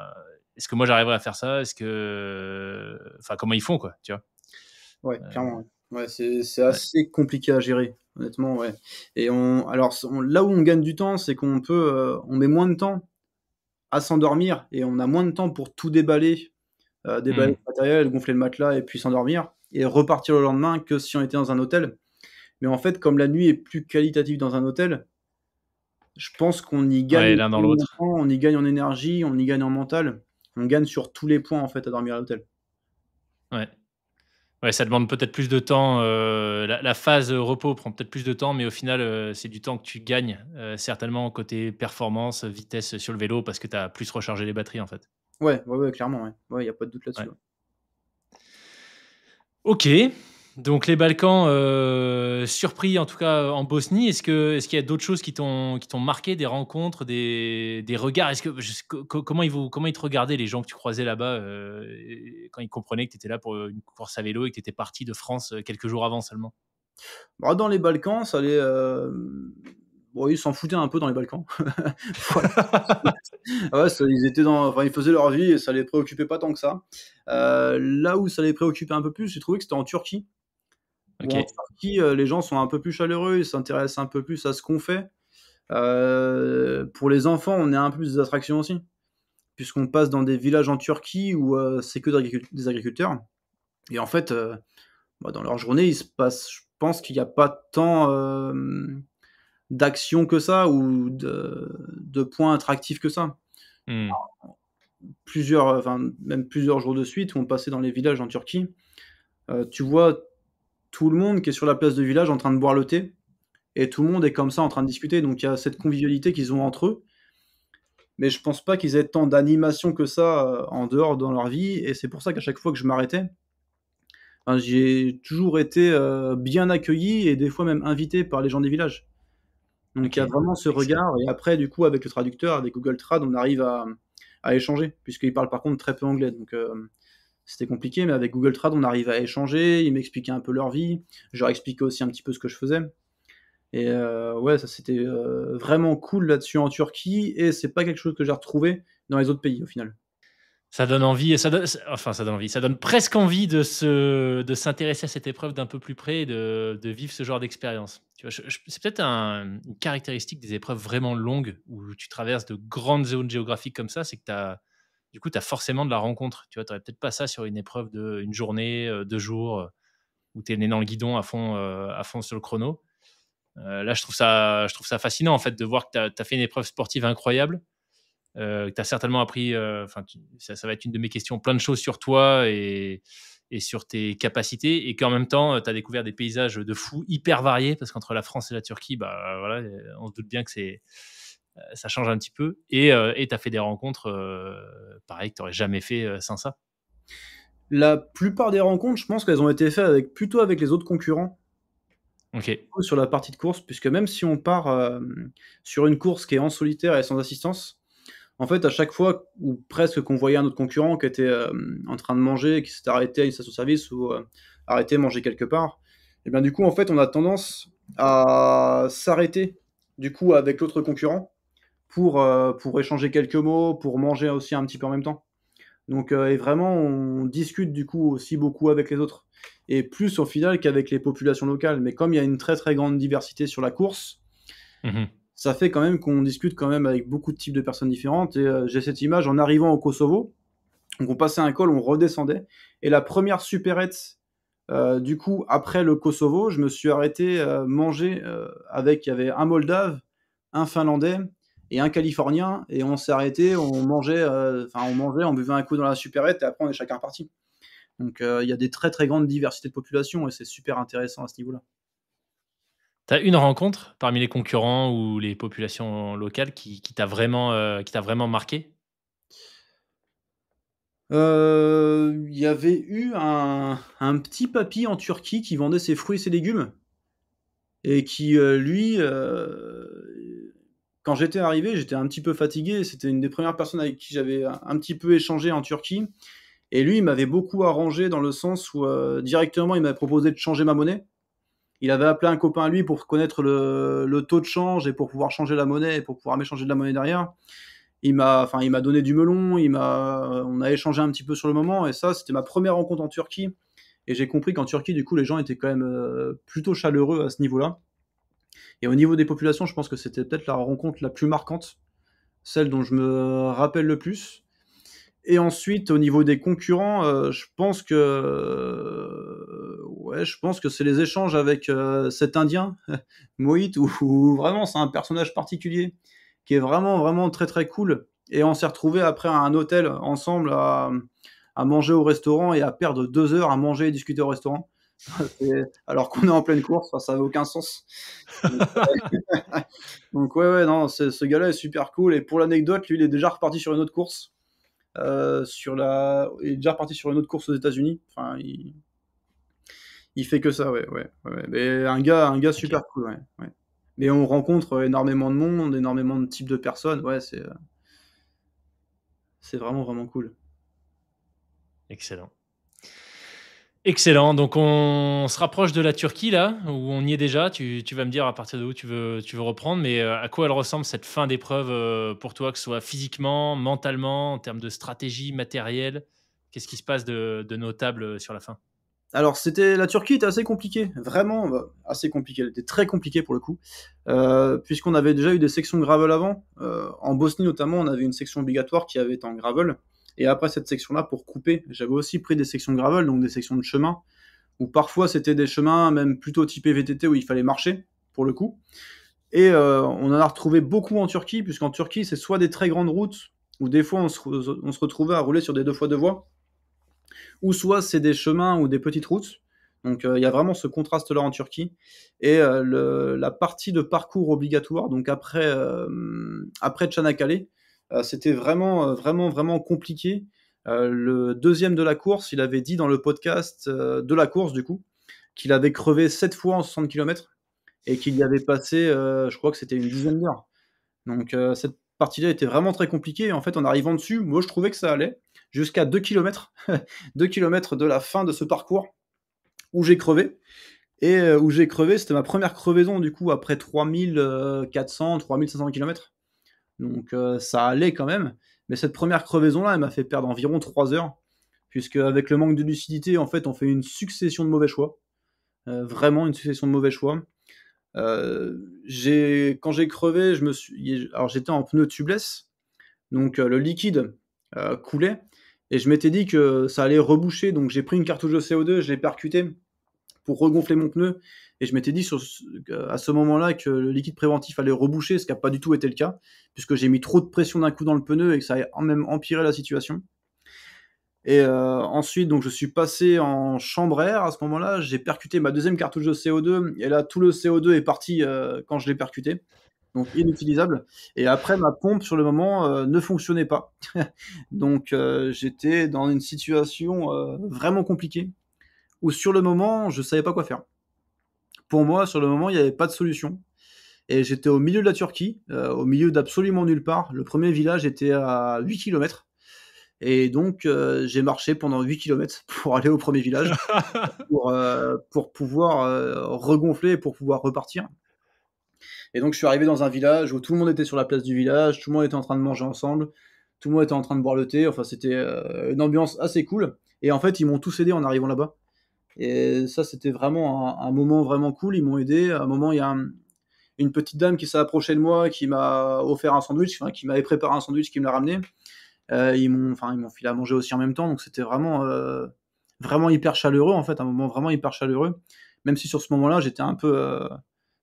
est-ce que moi j'arriverai à faire ça Est-ce que, euh, enfin, comment ils font quoi, tu vois Ouais, clairement. Ouais, c'est assez compliqué à gérer, honnêtement. Ouais. Et on, alors là où on gagne du temps, c'est qu'on peut, on met moins de temps à s'endormir et on a moins de temps pour tout déballer, déballer mmh. le matériel, gonfler le matelas et puis s'endormir et repartir le lendemain que si on était dans un hôtel. Mais en fait, comme la nuit est plus qualitative dans un hôtel, je pense qu'on y gagne On y gagne en énergie, on y gagne en mental, on gagne sur tous les points en fait à dormir à l'hôtel. Ouais. Ouais, ça demande peut-être plus de temps. Euh, la, phase repos prend peut-être plus de temps, mais au final, euh, c'est du temps que tu gagnes, euh, certainement côté performance, vitesse sur le vélo, parce que tu as plus rechargé les batteries en fait. Ouais, ouais, clairement, il ouais. n'y a pas de doute là-dessus. Ok. Donc les Balkans, euh, surpris en tout cas en Bosnie. Est-ce que est-ce qu'il y a d'autres choses qui t'ont qui marqué, des rencontres, des, des regards Est-ce que comment ils vous comment ils te regardaient les gens que tu croisais là-bas euh, quand ils comprenaient que tu étais là pour une course à vélo et que tu étais parti de France euh, quelques jours avant seulement bah, dans les Balkans, ça ils s'en foutaient un peu dans les Balkans. [LAUGHS] [LAUGHS] ils étaient dans, enfin, ils faisaient leur vie et ça les préoccupait pas tant que ça. là où ça les préoccupait un peu plus, j'ai trouvé que c'était en Turquie. Euh, les gens sont un peu plus chaleureux, ils s'intéressent un peu plus à ce qu'on fait. Euh, pour les enfants, on est un peu plus des attractions aussi, puisqu'on passe dans des villages en Turquie où euh, c'est que des agriculteurs. Et en fait, bah, dans leur journée, il se passe, je pense qu'il n'y a pas tant d'action que ça ou de, points attractifs que ça. Hmm. plusieurs, même plusieurs jours de suite, où on passait dans les villages en Turquie. tu vois tout le monde qui est sur la place de village en train de boire le thé et tout le monde est comme ça en train de discuter. Donc il y a cette convivialité qu'ils ont entre eux. Mais je pense pas qu'ils aient tant d'animation que ça euh, en dehors dans leur vie. Et c'est pour ça qu'à chaque fois que je m'arrêtais, ben, j'ai toujours été euh, bien accueilli et des fois même invité par les gens des villages. Donc il y a vraiment ce regard. Et après, du coup, avec le traducteur, avec Google Trad, on arrive à, échanger, puisqu'il parle par contre très peu anglais. Donc euh, c'était compliqué, mais avec Google Trad, on arrivait à échanger. Ils m'expliquaient un peu leur vie. Je leur expliquais aussi un petit peu ce que je faisais. Et euh, ouais, ça c'était euh, vraiment cool là-dessus en Turquie. Et c'est pas quelque chose que j'ai retrouvé dans les autres pays au final. Ça donne envie, ça donne, enfin ça donne envie, ça donne presque envie de se, de s'intéresser à cette épreuve d'un peu plus près, et de, de vivre ce genre d'expérience. c'est peut-être un, une caractéristique des épreuves vraiment longues où tu traverses de grandes zones géographiques comme ça, c'est que tu as du coup, tu as forcément de la rencontre. Tu n'aurais peut-être pas ça sur une épreuve de une journée, euh, deux jours, euh, où tu es né dans le guidon à fond, euh, à fond sur le chrono. là, je trouve, ça, je trouve ça fascinant, en fait, de voir que tu as, fait une épreuve sportive incroyable, que tu as certainement appris, enfin, ça, va être une de mes questions, plein de choses sur toi et, sur tes capacités, et qu'en même temps, tu as découvert des paysages de fous hyper variés, parce qu'entre la France et la Turquie, bah, voilà, on se doute bien que c'est euh, ça change un petit peu. Et euh, tu as fait des rencontres, euh, pareil, que tu n'aurais jamais fait sans ça. La plupart des rencontres, je pense qu'elles ont été faites avec, plutôt avec les autres concurrents. ok Sur la partie de course, puisque même si on part sur une course qui est en solitaire et sans assistance, en fait, à chaque fois ou presque qu'on voyait un autre concurrent qui était en train de manger, qui s'est arrêté à une station-service ou arrêté manger quelque part, et eh bien du coup, en fait, on a tendance à s'arrêter du coup avec l'autre concurrent pour, euh, pour échanger quelques mots, pour manger aussi un petit peu en même temps. Donc, euh, et vraiment, on discute du coup aussi beaucoup avec les autres. Et plus au final qu'avec les populations locales. Mais comme il y a une très très grande diversité sur la course, mhm. ça fait quand même qu'on discute quand même avec beaucoup de types de personnes différentes. Et euh, j'ai cette image en arrivant au Kosovo. Donc on passait un col, on redescendait. Et la première supérette, du coup, après le Kosovo, je me suis arrêté manger avec, il y avait un Moldave, un Finlandais, et un Californien, et on s'est arrêté, on mangeait, euh, enfin on mangeait, on buvait un coup dans la supérette, et après on est chacun parti. Donc euh, il y a des très très grandes diversités de population, et c'est super intéressant à ce niveau-là. T'as une rencontre parmi les concurrents ou les populations locales qui, t'a vraiment, euh, qui t'a vraiment marqué Il y avait eu un, petit papy en Turquie qui vendait ses fruits et ses légumes et qui, lui, quand j'étais arrivé, j'étais un petit peu fatigué. C'était une des premières personnes avec qui j'avais un petit peu échangé en Turquie. Et lui, il m'avait beaucoup arrangé dans le sens où euh, directement, il m'avait proposé de changer ma monnaie. Il avait appelé un copain à lui pour connaître le, taux de change et pour pouvoir changer la monnaie et pour pouvoir m'échanger de la monnaie derrière. Il m'a, enfin, il m'a donné du melon. Il m'a, on a échangé un petit peu sur le moment. Et ça, c'était ma première rencontre en Turquie. Et j'ai compris qu'en Turquie, du coup, les gens étaient quand même euh, plutôt chaleureux à ce niveau-là. Et au niveau des populations, je pense que c'était peut-être la rencontre la plus marquante, celle dont je me rappelle le plus. Et ensuite, au niveau des concurrents, euh, je pense que je pense que c'est les échanges avec euh, cet Indien, [LAUGHS] Moït où, vraiment c'est un personnage particulier qui est vraiment vraiment très très cool. Et on s'est retrouvé après un hôtel ensemble à, manger au restaurant et à perdre deux heures à manger et discuter au restaurant alors qu'on est en pleine course, ça n'a aucun sens. [LAUGHS] Donc ouais, ouais, non, ce gars-là est super cool. Et pour l'anecdote, lui, il est déjà reparti sur une autre course. Euh, sur la... Il est déjà reparti sur une autre course aux États-Unis. Enfin, il... fait que ça, ouais, ouais. Mais un gars, un gars super cool, Mais on rencontre énormément de monde, énormément de types de personnes. Ouais, c'est euh, c'est vraiment vraiment cool. Excellent. Excellent. Donc on se rapproche de la Turquie là, où on y est déjà. Tu, vas me dire à partir de où tu veux, reprendre, mais euh, à quoi elle ressemble cette fin d'épreuve euh, pour toi, que ce soit physiquement, mentalement, en termes de stratégie, matériel Qu'est-ce qui se passe de, notable euh, sur la fin alors, c'était la Turquie était assez compliquée, vraiment bah, assez compliquée. Elle était très compliquée pour le coup, puisqu'on avait déjà eu des sections gravel avant. en Bosnie notamment, on avait une section obligatoire qui avait été en gravel, et après cette section-là, pour couper, j'avais aussi pris des sections de gravel, donc des sections de chemin, où parfois c'était des chemins même plutôt typés VTT où il fallait marcher, pour le coup. Et euh, on en a retrouvé beaucoup en Turquie, puisqu'en Turquie, c'est soit des très grandes routes, où des fois on se, retrouvait à rouler sur des deux fois deux voies, ou soit c'est des chemins ou des petites routes. Donc euh, il y a vraiment ce contraste-là en Turquie. Et euh, la partie de parcours obligatoire, donc après, après Tchanakale, euh, c'était vraiment, euh, vraiment, vraiment compliqué. Euh, le deuxième de la course, il avait dit dans le podcast de la course, du coup, qu'il avait crevé 7 fois en 60 km et qu'il y avait passé, je crois que c'était une dizaine d'heures. Donc cette partie-là était vraiment très compliquée. En fait, en arrivant dessus, moi, je trouvais que ça allait jusqu'à 2 km, 2 km de la fin de ce parcours où j'ai crevé. Et où j'ai crevé, c'était ma première crevaison du coup après 3400, 3500 km. Donc euh, ça allait quand même. Mais cette première crevaison-là, elle m'a fait perdre environ 3 heures. Puisque avec le manque de lucidité, en fait, on fait une succession de mauvais choix. Euh, vraiment une succession de mauvais choix. Euh, quand j'ai crevé, je me suis... j'étais en pneu tubeless. Donc le liquide coulait. Et je m'étais dit que ça allait reboucher. Donc j'ai pris une cartouche de CO2, je l'ai percuté pour regonfler mon pneu. Et je m'étais dit à ce moment-là que le liquide préventif allait reboucher, ce qui n'a pas du tout été le cas, puisque j'ai mis trop de pression d'un coup dans le pneu et que ça a même empiré la situation. Et euh, ensuite, donc, je suis passé en chambre air à ce moment-là. J'ai percuté ma deuxième cartouche de CO2. Et là, tout le CO2 est parti euh, quand je l'ai percuté. Donc, inutilisable. Et après, ma pompe, sur le moment, euh, ne fonctionnait pas. [LAUGHS] donc, j'étais dans une situation vraiment compliquée où, sur le moment, je ne savais pas quoi faire pour moi, sur le moment, il n'y avait pas de solution. Et j'étais au milieu de la Turquie, euh, au milieu d'absolument nulle part. Le premier village était à 8 km. Et donc, euh, j'ai marché pendant 8 km [LAUGHS] pour aller au premier village, [LAUGHS] pour, euh, pour pouvoir regonfler, pour pouvoir repartir. Et donc, je suis arrivé dans un village où tout le monde était sur la place du village, tout le monde était en train de manger ensemble, tout le monde était en train de boire le thé. Enfin, c'était une ambiance assez cool. Et en fait, ils m'ont tous aidé en arrivant là-bas. Et ça, c'était vraiment un, moment vraiment cool. Ils m'ont aidé. À un moment, il y a une petite dame qui s'est approchée de moi, qui m'a offert un sandwich, qui m'avait préparé un sandwich, qui me l'a ramené. Euh, ils m'ont, enfin, ils m'ont filé à manger aussi en même temps. Donc c'était vraiment, euh, vraiment hyper chaleureux en fait, un moment vraiment hyper chaleureux. Même si sur ce moment-là, j'étais un peu, euh,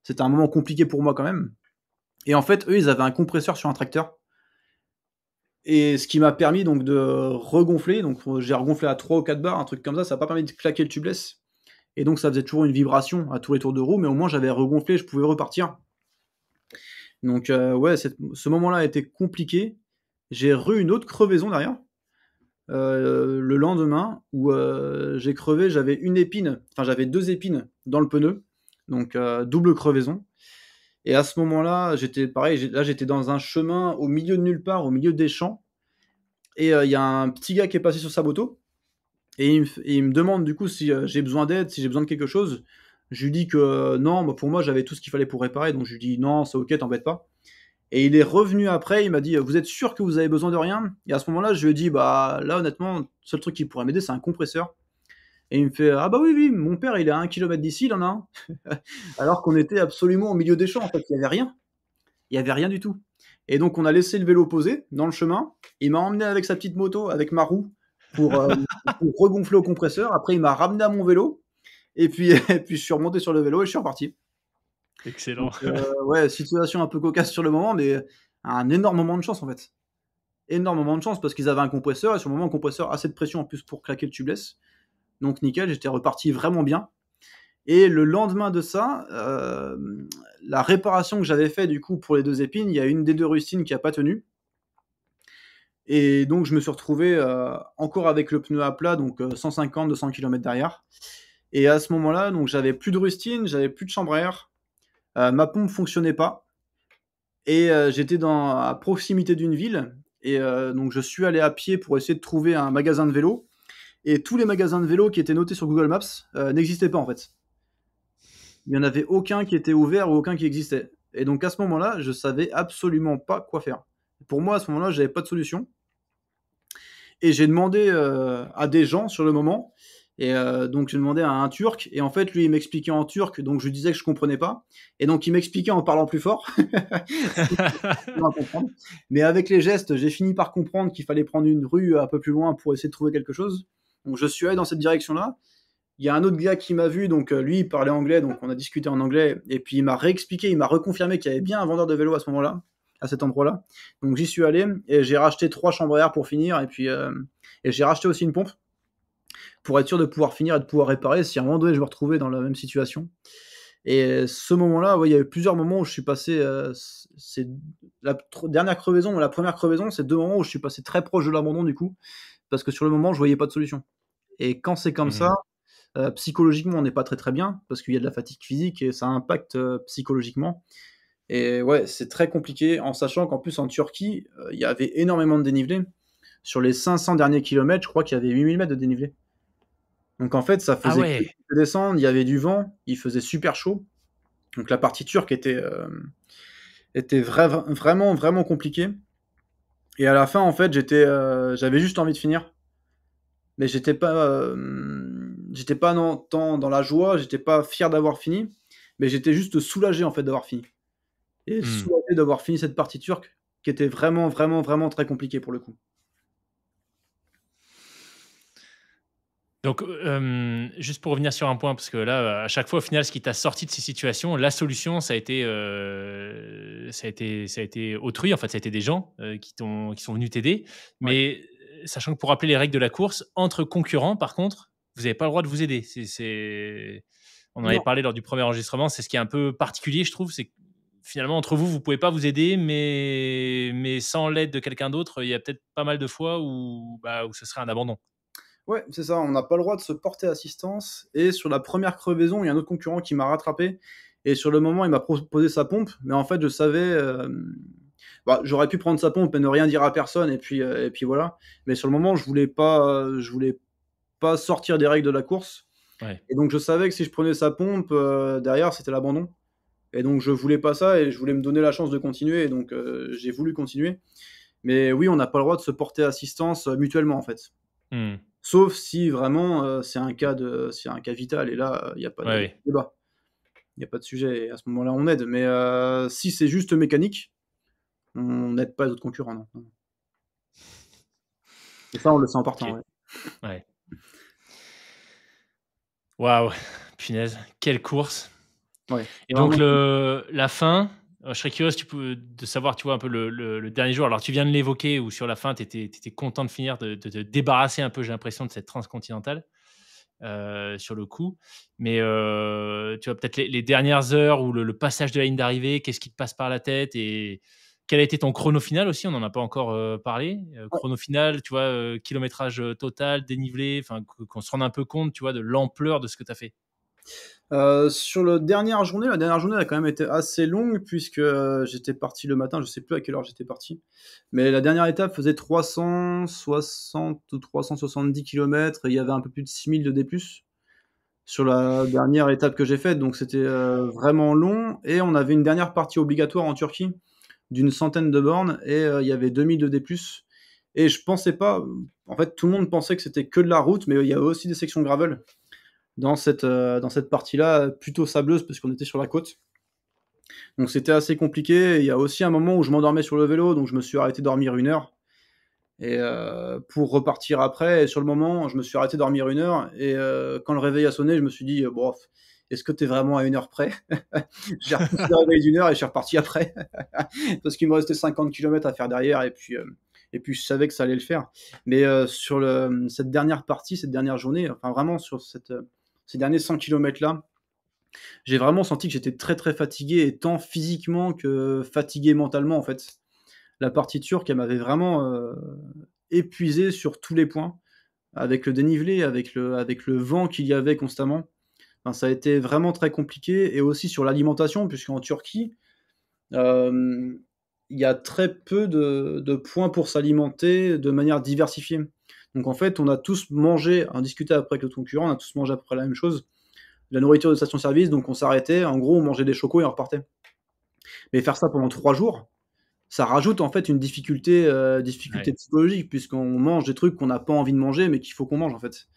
c'était un moment compliqué pour moi quand même. Et en fait, eux, ils avaient un compresseur sur un tracteur. Et ce qui m'a permis donc de regonfler, donc euh, j'ai regonflé à 3 ou 4 bars, un truc comme ça, ça n'a pas permis de claquer le tubeless. Et donc ça faisait toujours une vibration à tous les tours de roue, mais au moins j'avais regonflé, je pouvais repartir. Donc euh, ouais, ce moment-là a été compliqué. J'ai eu une autre crevaison derrière. Euh, le lendemain où j'ai crevé, j'avais une épine, enfin j'avais deux épines dans le pneu, donc double crevaison. Et à ce moment-là, j'étais pareil, là j'étais dans un chemin au milieu de nulle part, au milieu des champs. Et euh, il y a un petit gars qui est passé sur sa moto. Et il, me, demande du coup si euh, j'ai besoin d'aide, si j'ai besoin de quelque chose. Je lui dis que euh, non, bah, pour moi j'avais tout ce qu'il fallait pour réparer. Donc je lui dis non, c'est ok, t'embête pas. Et il est revenu après, il m'a dit Vous êtes sûr que vous avez besoin de rien Et à ce moment-là, je lui ai dit Bah là, honnêtement, le seul truc qui pourrait m'aider, c'est un compresseur. Et il me fait Ah bah oui, oui, mon père, il est à un kilomètre d'ici, il en a un. [LAUGHS] Alors qu'on était absolument au milieu des champs, en fait, il n'y avait rien. Il n'y avait rien du tout. Et donc, on a laissé le vélo posé dans le chemin. Il m'a emmené avec sa petite moto, avec ma roue, pour, euh, [LAUGHS] regonfler au compresseur. Après, il m'a ramené à mon vélo. Et puis, [LAUGHS] puis, je suis remonté sur le vélo et je suis reparti. Excellent. Euh, ouais, situation un peu cocasse sur le moment, mais un énorme moment de chance, en fait moment de chance parce qu'ils avaient un compresseur et sur le moment, un compresseur assez de pression en plus pour claquer le tubeless. Donc nickel, j'étais reparti vraiment bien. Et le lendemain de ça, euh, la réparation que j'avais faite du coup pour les deux épines, il y a une des deux rustines qui n'a pas tenu. Et donc je me suis retrouvé euh, encore avec le pneu à plat, donc 150-200 euh, km derrière. Et à ce moment-là, donc j'avais plus de rustine, j'avais plus de chambre à air, ma pompe fonctionnait pas, et j'étais dans à proximité d'une ville. Et donc je suis allé à pied pour essayer de trouver un magasin de vélo. Et tous les magasins de vélo qui étaient notés sur Google Maps euh, n'existaient pas en fait. Il n'y en avait aucun qui était ouvert ou aucun qui existait. Et donc à ce moment-là, je savais absolument pas quoi faire. Pour moi, à ce moment-là, j'avais pas de solution. Et j'ai demandé euh, à des gens sur le moment. Et euh, donc, j'ai demandé à un Turc. Et en fait, lui, il m'expliquait en turc. Donc, je disais que je comprenais pas. Et donc, il m'expliquait en parlant plus fort. [LAUGHS] Mais avec les gestes, j'ai fini par comprendre qu'il fallait prendre une rue un peu plus loin pour essayer de trouver quelque chose. Donc je suis allé dans cette direction-là. Il y a un autre gars qui m'a vu, donc euh, lui, il parlait anglais, donc on a discuté en anglais, et puis il m'a réexpliqué, il m'a reconfirmé qu'il y avait bien un vendeur de vélo à ce moment-là, à cet endroit-là. Donc j'y suis allé, et j'ai racheté trois chambres pour finir, et puis euh, et j'ai racheté aussi une pompe, pour être sûr de pouvoir finir et de pouvoir réparer, si à un moment donné je me retrouvais dans la même situation. Et ce moment-là, ouais, il y a eu plusieurs moments où je suis passé. Euh, c'est la dernière crevaison, la première crevaison, c'est deux moments où je suis passé très proche de l'abandon du coup parce que sur le moment, je voyais pas de solution. Et quand c'est comme mmh. ça, euh, psychologiquement, on n'est pas très très bien parce qu'il y a de la fatigue physique et ça impacte euh, psychologiquement. Et ouais, c'est très compliqué en sachant qu'en plus en Turquie, euh, il y avait énormément de dénivelé. Sur les 500 derniers kilomètres, je crois qu'il y avait 8000 mètres de dénivelé. Donc en fait, ça ah faisait descendre, il y avait du vent, il faisait super chaud. Donc la partie turque était, était vraiment, vraiment compliquée. Et à la fin, en fait, j'étais, euh, j'avais juste envie de finir. Mais j'étais pas, euh, j'étais pas dans la joie, j'étais pas fier d'avoir fini, mais j'étais juste soulagé en fait d'avoir fini. Et hmm. soulagé d'avoir fini cette partie turque qui était vraiment, vraiment, vraiment très compliquée pour le coup. Donc, euh, juste pour revenir sur un point, parce que là, à chaque fois, au final, ce qui t'a sorti de ces situations, la solution, ça a été, euh, ça a été, ça a été autrui. En fait, ça a été des gens euh, qui, t'ont, qui sont venus t'aider. Mais sachant que pour rappeler les règles de la course, entre concurrents, par contre, vous n'avez pas le droit de vous aider. C'est, On en avait parlé lors du premier enregistrement. C'est ce qui est un peu particulier, je trouve. C'est finalement, entre vous, vous pouvez pas vous aider, mais, mais sans l'aide de quelqu'un d'autre, il y a peut-être pas mal de fois où, bah, où ce serait un abandon. Ouais, c'est ça, on n'a pas le droit de se porter assistance. Et sur la première crevaison, il y a un autre concurrent qui m'a rattrapé. Et sur le moment, il m'a proposé sa pompe. Mais en fait, je savais. Euh, bah, j'aurais pu prendre sa pompe et ne rien dire à personne. Et puis, euh, et puis voilà. Mais sur le moment, je voulais pas, euh, voulais pas sortir des règles de la course. Et donc, je savais que si je prenais sa pompe, derrière, c'était l'abandon. Et donc, je voulais pas ça et je voulais me donner la chance de continuer. Et donc, j'ai voulu continuer. Mais oui, on n'a pas le droit de se porter assistance mutuellement, en fait. Hmm. Sauf si vraiment euh, c'est un, cas de, un cas vital, et là, euh, il n'y a pas de débat. Il n'y a pas de sujet, et à ce moment-là, on aide. Mais euh, si c'est juste mécanique, on n'aide pas autres concurrents. [LAUGHS] Et ça, on le sent important. Waouh, punaise, quelle course! et donc, le, la fin, euh, je serais curieux tu peux, de savoir, tu vois, un peu le, dernier jour. Alors, tu viens de l'évoquer, ou sur la fin, tu étais, content de finir, de, te débarrasser un peu, j'ai l'impression, de cette transcontinentale euh, sur le coup. Mais euh, tu vois, peut-être les, dernières heures ou le, passage de la ligne d'arrivée, qu'est-ce qui te passe par la tête et quel a été ton chrono final aussi On n'en a pas encore parlé. chrono final, tu vois, kilométrage total, dénivelé, enfin, qu'on se rende un peu compte, tu vois, de l'ampleur de ce que tu as fait. Euh, sur la dernière journée, la dernière journée a quand même été assez longue puisque euh, j'étais parti le matin, je sais plus à quelle heure j'étais parti, mais la dernière étape faisait 360 ou 370 km et il y avait un peu plus de 6000 de D+. Sur la dernière étape que j'ai faite, donc c'était euh, vraiment long et on avait une dernière partie obligatoire en Turquie d'une centaine de bornes et il y avait 2000 de D+. Et je pensais pas, en fait, tout le monde pensait que c'était que de la route, mais il y avait aussi des sections gravel dans cette, euh, dans cette partie-là plutôt sableuse parce qu'on était sur la côte. Donc c'était assez compliqué. Il y a aussi un moment où je m'endormais sur le vélo, donc je me suis arrêté dormir une heure. Et euh, pour repartir après, et sur le moment, je me suis arrêté dormir une heure. Et euh, quand le réveil a sonné, je me suis dit, bof, est-ce que tu es vraiment à une heure près [LAUGHS] J'ai repris le réveil d'une heure et je suis reparti après. [LAUGHS] Parce qu'il me restait 50 km à faire derrière. Et puis, et puis je savais que ça allait le faire. Mais sur le, cette dernière partie, cette dernière journée, enfin vraiment sur cette, ces derniers 100 km-là, j'ai vraiment senti que j'étais très très fatigué, et tant physiquement que fatigué mentalement en fait. La partie turque, elle m'avait vraiment euh, épuisé sur tous les points, avec le dénivelé, avec le, avec le vent qu'il y avait constamment. ça a été vraiment très compliqué, et aussi sur l'alimentation, puisqu'en Turquie, euh, il y a très peu de points pour s'alimenter de manière diversifiée. Donc en fait, on a tous mangé, On discutait après avec le concurrent, on a tous mangé après la même chose, la nourriture de station-service, donc on s'arrêtait, en gros, on mangeait des chocos et on repartait. Mais faire ça pendant trois jours, ça rajoute en fait une difficulté, euh, difficulté psychologique, puisqu'on mange des trucs qu'on n'a pas envie de manger, mais qu'il faut qu'on mange en fait.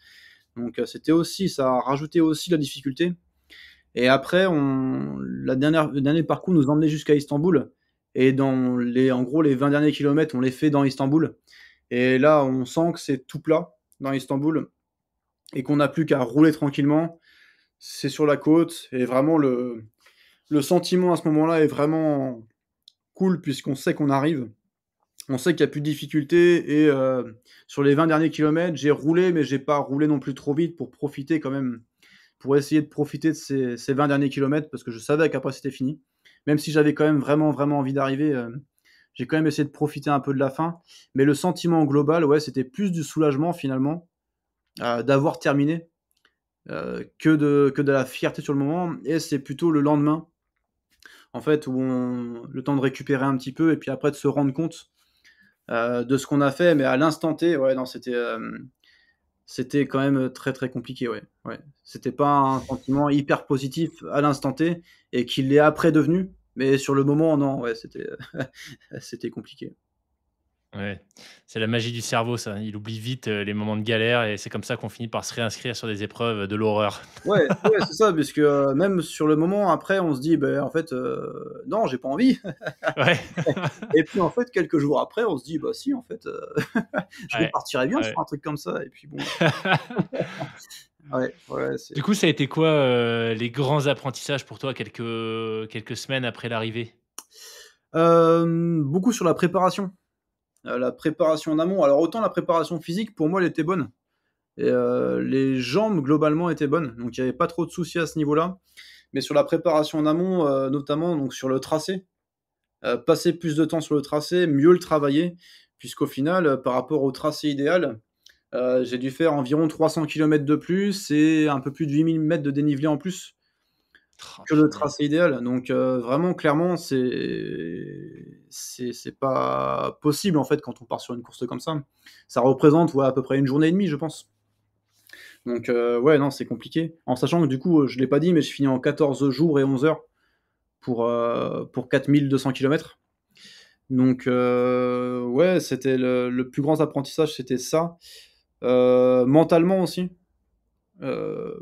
Donc euh, c'était aussi, ça a rajouté aussi la difficulté. Et après, on, la dernière, le dernier parcours nous emmenait jusqu'à Istanbul. Et dans les, en gros, les 20 derniers kilomètres, on les fait dans Istanbul. Et là, on sent que c'est tout plat dans Istanbul et qu'on n'a plus qu'à rouler tranquillement. C'est sur la côte et vraiment le, le sentiment à ce moment-là est vraiment cool puisqu'on sait qu'on arrive. On sait qu'il n'y a plus de difficultés et euh, sur les 20 derniers kilomètres, j'ai roulé, mais j'ai pas roulé non plus trop vite pour profiter quand même, pour essayer de profiter de ces, 20 derniers kilomètres parce que je savais qu'après c'était fini. Même si j'avais quand même vraiment, vraiment envie d'arriver, euh, j'ai quand même essayé de profiter un peu de la fin. Mais le sentiment global, ouais, c'était plus du soulagement finalement euh, d'avoir terminé euh, que, de, que de la fierté sur le moment. Et c'est plutôt le lendemain, en fait, où le temps de récupérer un petit peu et puis après de se rendre compte euh, de ce qu'on a fait. Mais à l'instant T, ouais, non, c'était c'était quand même très très compliqué. Ouais, ouais. C'était pas un sentiment hyper positif à l'instant T et qu'il l'est après devenu. Mais sur le moment, non, ouais, c'était, [LAUGHS] c'était compliqué. Ouais, c'est la magie du cerveau, ça. Il oublie vite euh, les moments de galère et c'est comme ça qu'on finit par se réinscrire sur des épreuves de l'horreur. [LAUGHS] Ouais, c'est ça, parce que euh, même sur le moment, après, on se dit, ben en fait, euh, non, j'ai pas envie. [LAUGHS] et puis en fait, quelques jours après, on se dit, bah si, en fait, je partirais bien sur un truc comme ça. Et puis bon du coup, ça a été quoi euh, les grands apprentissages pour toi quelques, quelques semaines après l'arrivée euh, Beaucoup sur la préparation. Euh, la préparation en amont. Alors, autant la préparation physique, pour moi, elle était bonne. les jambes, globalement, étaient bonnes. Donc, il n'y avait pas trop de soucis à ce niveau-là. Mais sur la préparation en amont, notamment donc sur le tracé, passer plus de temps sur le tracé, mieux le travailler, puisqu'au final, par rapport au tracé idéal, euh, j'ai dû faire environ 300 km de plus et un peu plus de 8000 mètres de dénivelé en plus oh, que le tracé idéal. Donc euh, vraiment, clairement, c'est c'est pas possible en fait quand on part sur une course comme ça. Ça représente à peu près une journée et demie, je pense. Donc euh, ouais, non, c'est compliqué. En sachant que du coup, je l'ai pas dit, mais je finis en 14 jours et 11 heures pour, pour 4200 km. Donc ouais, c'était le, plus grand apprentissage, c'était ça. Euh, mentalement aussi, euh,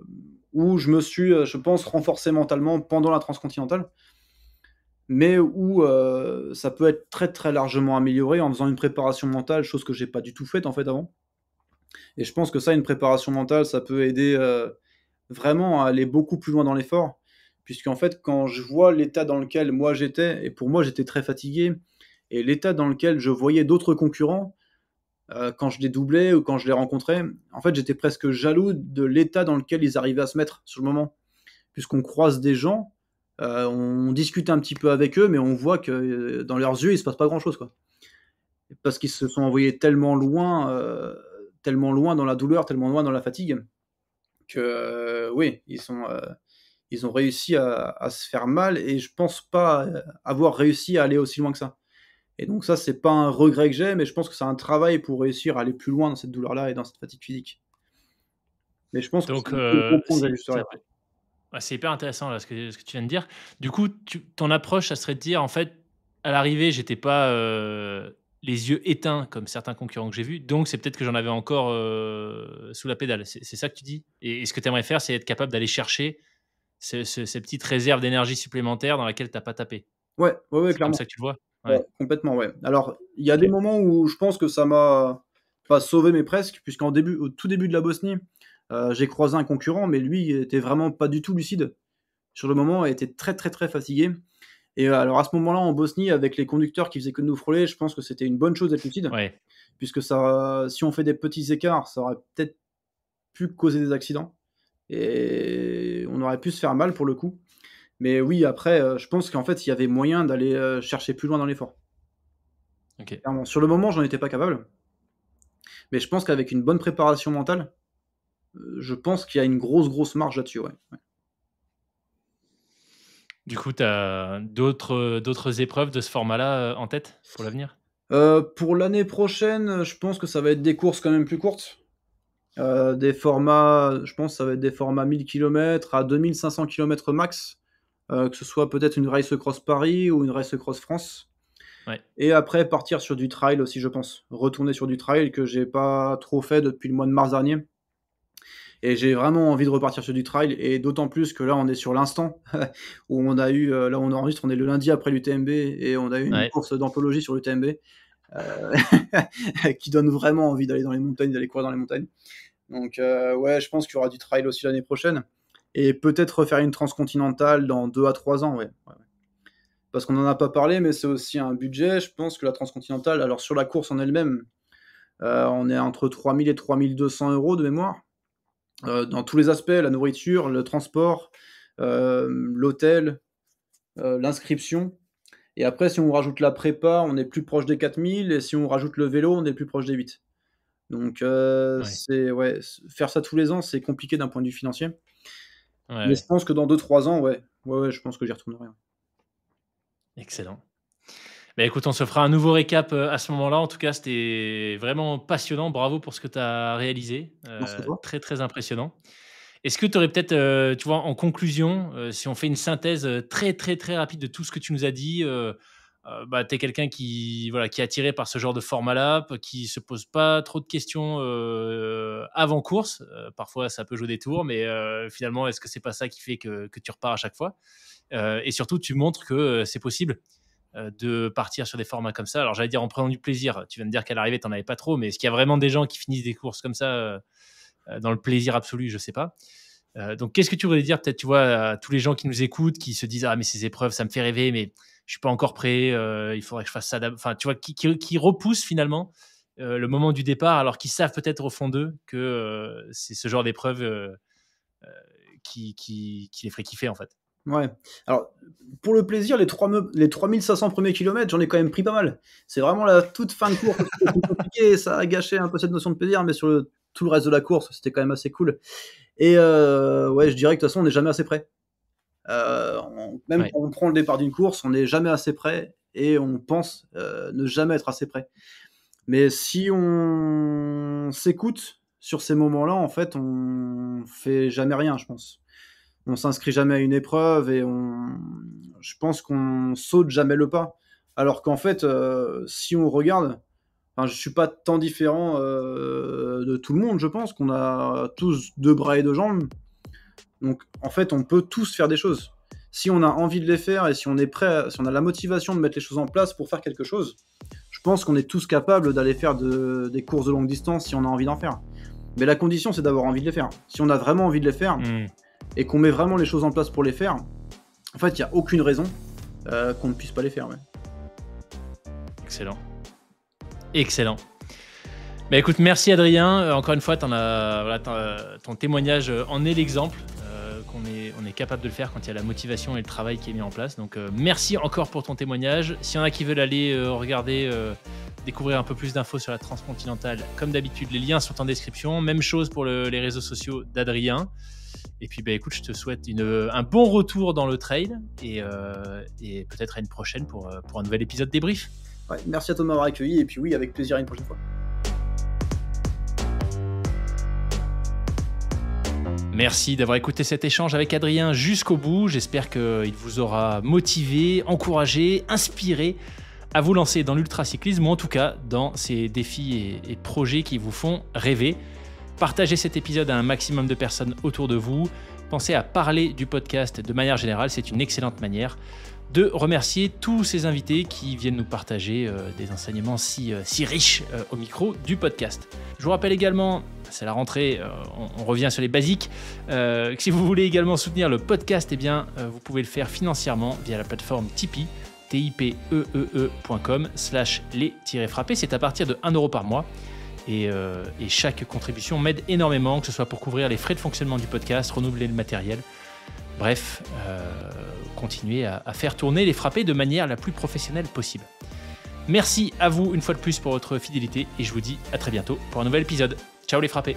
où je me suis, euh, je pense, renforcé mentalement pendant la transcontinentale, mais où ça peut être très très largement amélioré en faisant une préparation mentale, chose que j'ai pas du tout faite en fait avant. Et je pense que ça, une préparation mentale, ça peut aider vraiment à aller beaucoup plus loin dans l'effort puisqu'en fait, quand je vois l'état dans lequel moi j'étais, et pour moi j'étais très fatigué, et l'état dans lequel je voyais d'autres concurrents, euh, quand je les doublais ou quand je les rencontrais, en fait, j'étais presque jaloux de l'état dans lequel ils arrivaient à se mettre sur le moment. Puisqu'on croise des gens, euh, on discute un petit peu avec eux, mais on voit que euh, dans leurs yeux, il se passe pas grand-chose. Parce qu'ils se sont envoyés tellement loin, tellement loin dans la douleur, tellement loin dans la fatigue, que oui, ils, sont, ils ont réussi à, à, se faire mal et je pense pas avoir réussi à aller aussi loin que ça. Et donc ça, c'est pas un regret que j'ai, mais je pense que c'est un travail pour réussir à aller plus loin dans cette douleur-là et dans cette fatigue physique. Mais je pense donc, que euh, c'est hyper intéressant ce, que, tu viens de dire. Du coup, tu, ton approche, ça serait de dire, en fait, à l'arrivée, j'étais pas euh, les yeux éteints comme certains concurrents que j'ai vus, donc c'est peut-être que j'en avais encore euh, sous la pédale. C'est ça que tu dis et, ce que tu aimerais faire, c'est être capable d'aller chercher ces petites réserves d'énergie supplémentaires dans laquelle tu n'as pas tapé. Ouais, ouais, clairement. C'est comme ça que tu le vois complètement, ouais. Alors, il y a des moments où je pense que ça m'a pas sauvé, mais presque, puisqu'en début, tout début de la Bosnie, euh, j'ai croisé un concurrent, mais lui il était vraiment pas du tout lucide sur le moment, il était très très très fatigué. Et euh, alors à ce moment-là, en Bosnie, avec les conducteurs qui faisaient que nous frôler, je pense que c'était une bonne chose d'être lucide, puisque ça, si on fait des petits écarts, ça aurait peut-être pu causer des accidents et on aurait pu se faire mal pour le coup. Mais oui, après, euh, je pense qu'en fait, il y avait moyen d'aller euh, chercher plus loin dans l'effort. Sur le moment, j'en étais pas capable. Mais je pense qu'avec une bonne préparation mentale, euh, je pense qu'il y a une grosse, grosse marge là-dessus. Du coup, tu as d'autres épreuves de ce format-là en tête pour l'avenir Pour l'année prochaine, je pense que ça va être des courses quand même plus courtes. des formats, je pense que ça va être des formats 1000 km à 2500 km max euh, que ce soit peut-être une Race Cross Paris ou une Race Cross France. Et après, partir sur du trail aussi, je pense. Retourner sur du trail que j'ai pas trop fait depuis le mois de mars dernier. Et j'ai vraiment envie de repartir sur du trail. Et d'autant plus que là, on est sur l'instant [LAUGHS] où on a eu, euh, là, on enregistre, on est le lundi après l'UTMB et on a eu une course d'anthologie sur l'UTMB euh, [LAUGHS] qui donne vraiment envie d'aller dans les montagnes, d'aller courir dans les montagnes. Donc, ouais, je pense qu'il y aura du trail aussi l'année prochaine et peut-être refaire une transcontinentale dans 2 à 3 ans. Ouais. Parce qu'on n'en a pas parlé, mais c'est aussi un budget. Je pense que la transcontinentale, alors sur la course en elle-même, euh, on est entre 3000 et 3200 euros de mémoire. Euh, dans tous les aspects, la nourriture, le transport, euh, l'hôtel, l'inscription. Et après, si on rajoute la prépa, on est plus proche des 4000. Et si on rajoute le vélo, on est plus proche des 8. Donc, c'est ouais, faire ça tous les ans, c'est compliqué d'un point de vue financier. Mais je pense que dans 2-3 ans, ouais, ouais, je pense que j'y retournerai. Excellent. Mais bah, écoute, on se fera un nouveau récap euh, à ce moment-là. En tout cas, c'était vraiment passionnant. Bravo pour ce que tu as réalisé. Euh, très, très impressionnant. Est-ce que tu aurais peut-être, euh, tu vois, en conclusion, si on fait une synthèse très, très, très rapide de tout ce que tu nous as dit, euh, bah, t'es es quelqu'un qui, voilà, qui est attiré par ce genre de format-là, qui se pose pas trop de questions euh, avant course. Euh, parfois, ça peut jouer des tours, mais finalement, est-ce que c'est pas ça qui fait que, que tu repars à chaque fois Et surtout, tu montres que c'est possible de partir sur des formats comme ça. Alors, j'allais dire en prenant du plaisir. Tu viens de dire qu'à l'arrivée, tu n'en avais pas trop, mais est-ce qu'il y a vraiment des gens qui finissent des courses comme ça dans le plaisir absolu Je sais pas. donc, qu'est-ce que tu voudrais dire, peut-être, tu vois, à tous les gens qui nous écoutent, qui se disent Ah, mais ces épreuves, ça me fait rêver, mais je suis pas encore prêt, euh, il faudrait que je fasse ça. Enfin, tu vois, qui, qui, repousse finalement euh, le moment du départ, alors qu'ils savent peut-être au fond d'eux que euh, c'est ce genre d'épreuve qui, qui, les ferait kiffer en fait. Ouais. Alors, pour le plaisir, les, 3 les 3500 premiers kilomètres, j'en ai quand même pris pas mal. C'est vraiment la toute fin de course Et [LAUGHS] ça a gâché un peu cette notion de plaisir, mais sur le, tout le reste de la course, c'était quand même assez cool. Et ouais, je dirais que de toute façon, on n'est jamais assez prêt. Euh, même quand on prend le départ d'une course, on n'est jamais assez près et on pense euh, ne jamais être assez près. Mais si on s'écoute sur ces moments-là, en fait, on fait jamais rien, je pense. On s'inscrit jamais à une épreuve et on, je pense qu'on saute jamais le pas. Alors qu'en fait, euh, si on regarde, enfin, je suis pas tant différent de tout le monde, je pense qu'on a tous deux bras et deux jambes donc, en fait, on peut tous faire des choses. Si on a envie de les faire et si on est prêt, si on a la motivation de mettre les choses en place pour faire quelque chose, je pense qu'on est tous capables d'aller faire des courses de longue distance si on a envie d'en faire. Mais la condition, c'est d'avoir envie de les faire. Si on a vraiment envie de les faire hmm. et qu'on met vraiment les choses en place pour les faire, en fait, il n'y a aucune raison euh, qu'on ne puisse pas les faire. Excellent. Excellent. Mais bah, écoute, merci Adrien. Euh, encore une fois, as, euh, ton témoignage en est l'exemple capable de le faire quand il y a la motivation et le travail qui est mis en place. Donc euh, merci encore pour ton témoignage. S'il y en a qui veulent aller euh, regarder, euh, découvrir un peu plus d'infos sur la transcontinentale, comme d'habitude, les liens sont en description. Même chose pour les réseaux sociaux d'Adrien. Et puis, bah, écoute, je te souhaite un bon retour dans le trail et, peut-être à une prochaine pour, un nouvel épisode débrief. merci à toi de m'avoir accueilli et puis oui, avec plaisir à une prochaine fois. Merci d'avoir écouté cet échange avec Adrien jusqu'au bout. J'espère qu'il vous aura motivé, encouragé, inspiré à vous lancer dans l'ultracyclisme ou en tout cas dans ces défis et, projets qui vous font rêver. Partagez cet épisode à un maximum de personnes autour de vous. Pensez à parler du podcast de manière générale, c'est une excellente manière de remercier tous ces invités qui viennent nous partager euh, des enseignements si, euh, riches euh, au micro du podcast. Je vous rappelle également c'est la rentrée, euh, on, revient sur les basiques. Euh, si vous voulez également soutenir le podcast, eh bien, euh, vous pouvez le faire financièrement via la plateforme Tipeee tipeee.com slash les-frappés. C'est à partir de 1€ par mois. Et, chaque contribution m'aide énormément, que ce soit pour couvrir les frais de fonctionnement du podcast, renouveler le matériel. Bref, continuer à, à, faire tourner les frappés de manière la plus professionnelle possible. Merci à vous une fois de plus pour votre fidélité et je vous dis à très bientôt pour un nouvel épisode. Ciao les frappés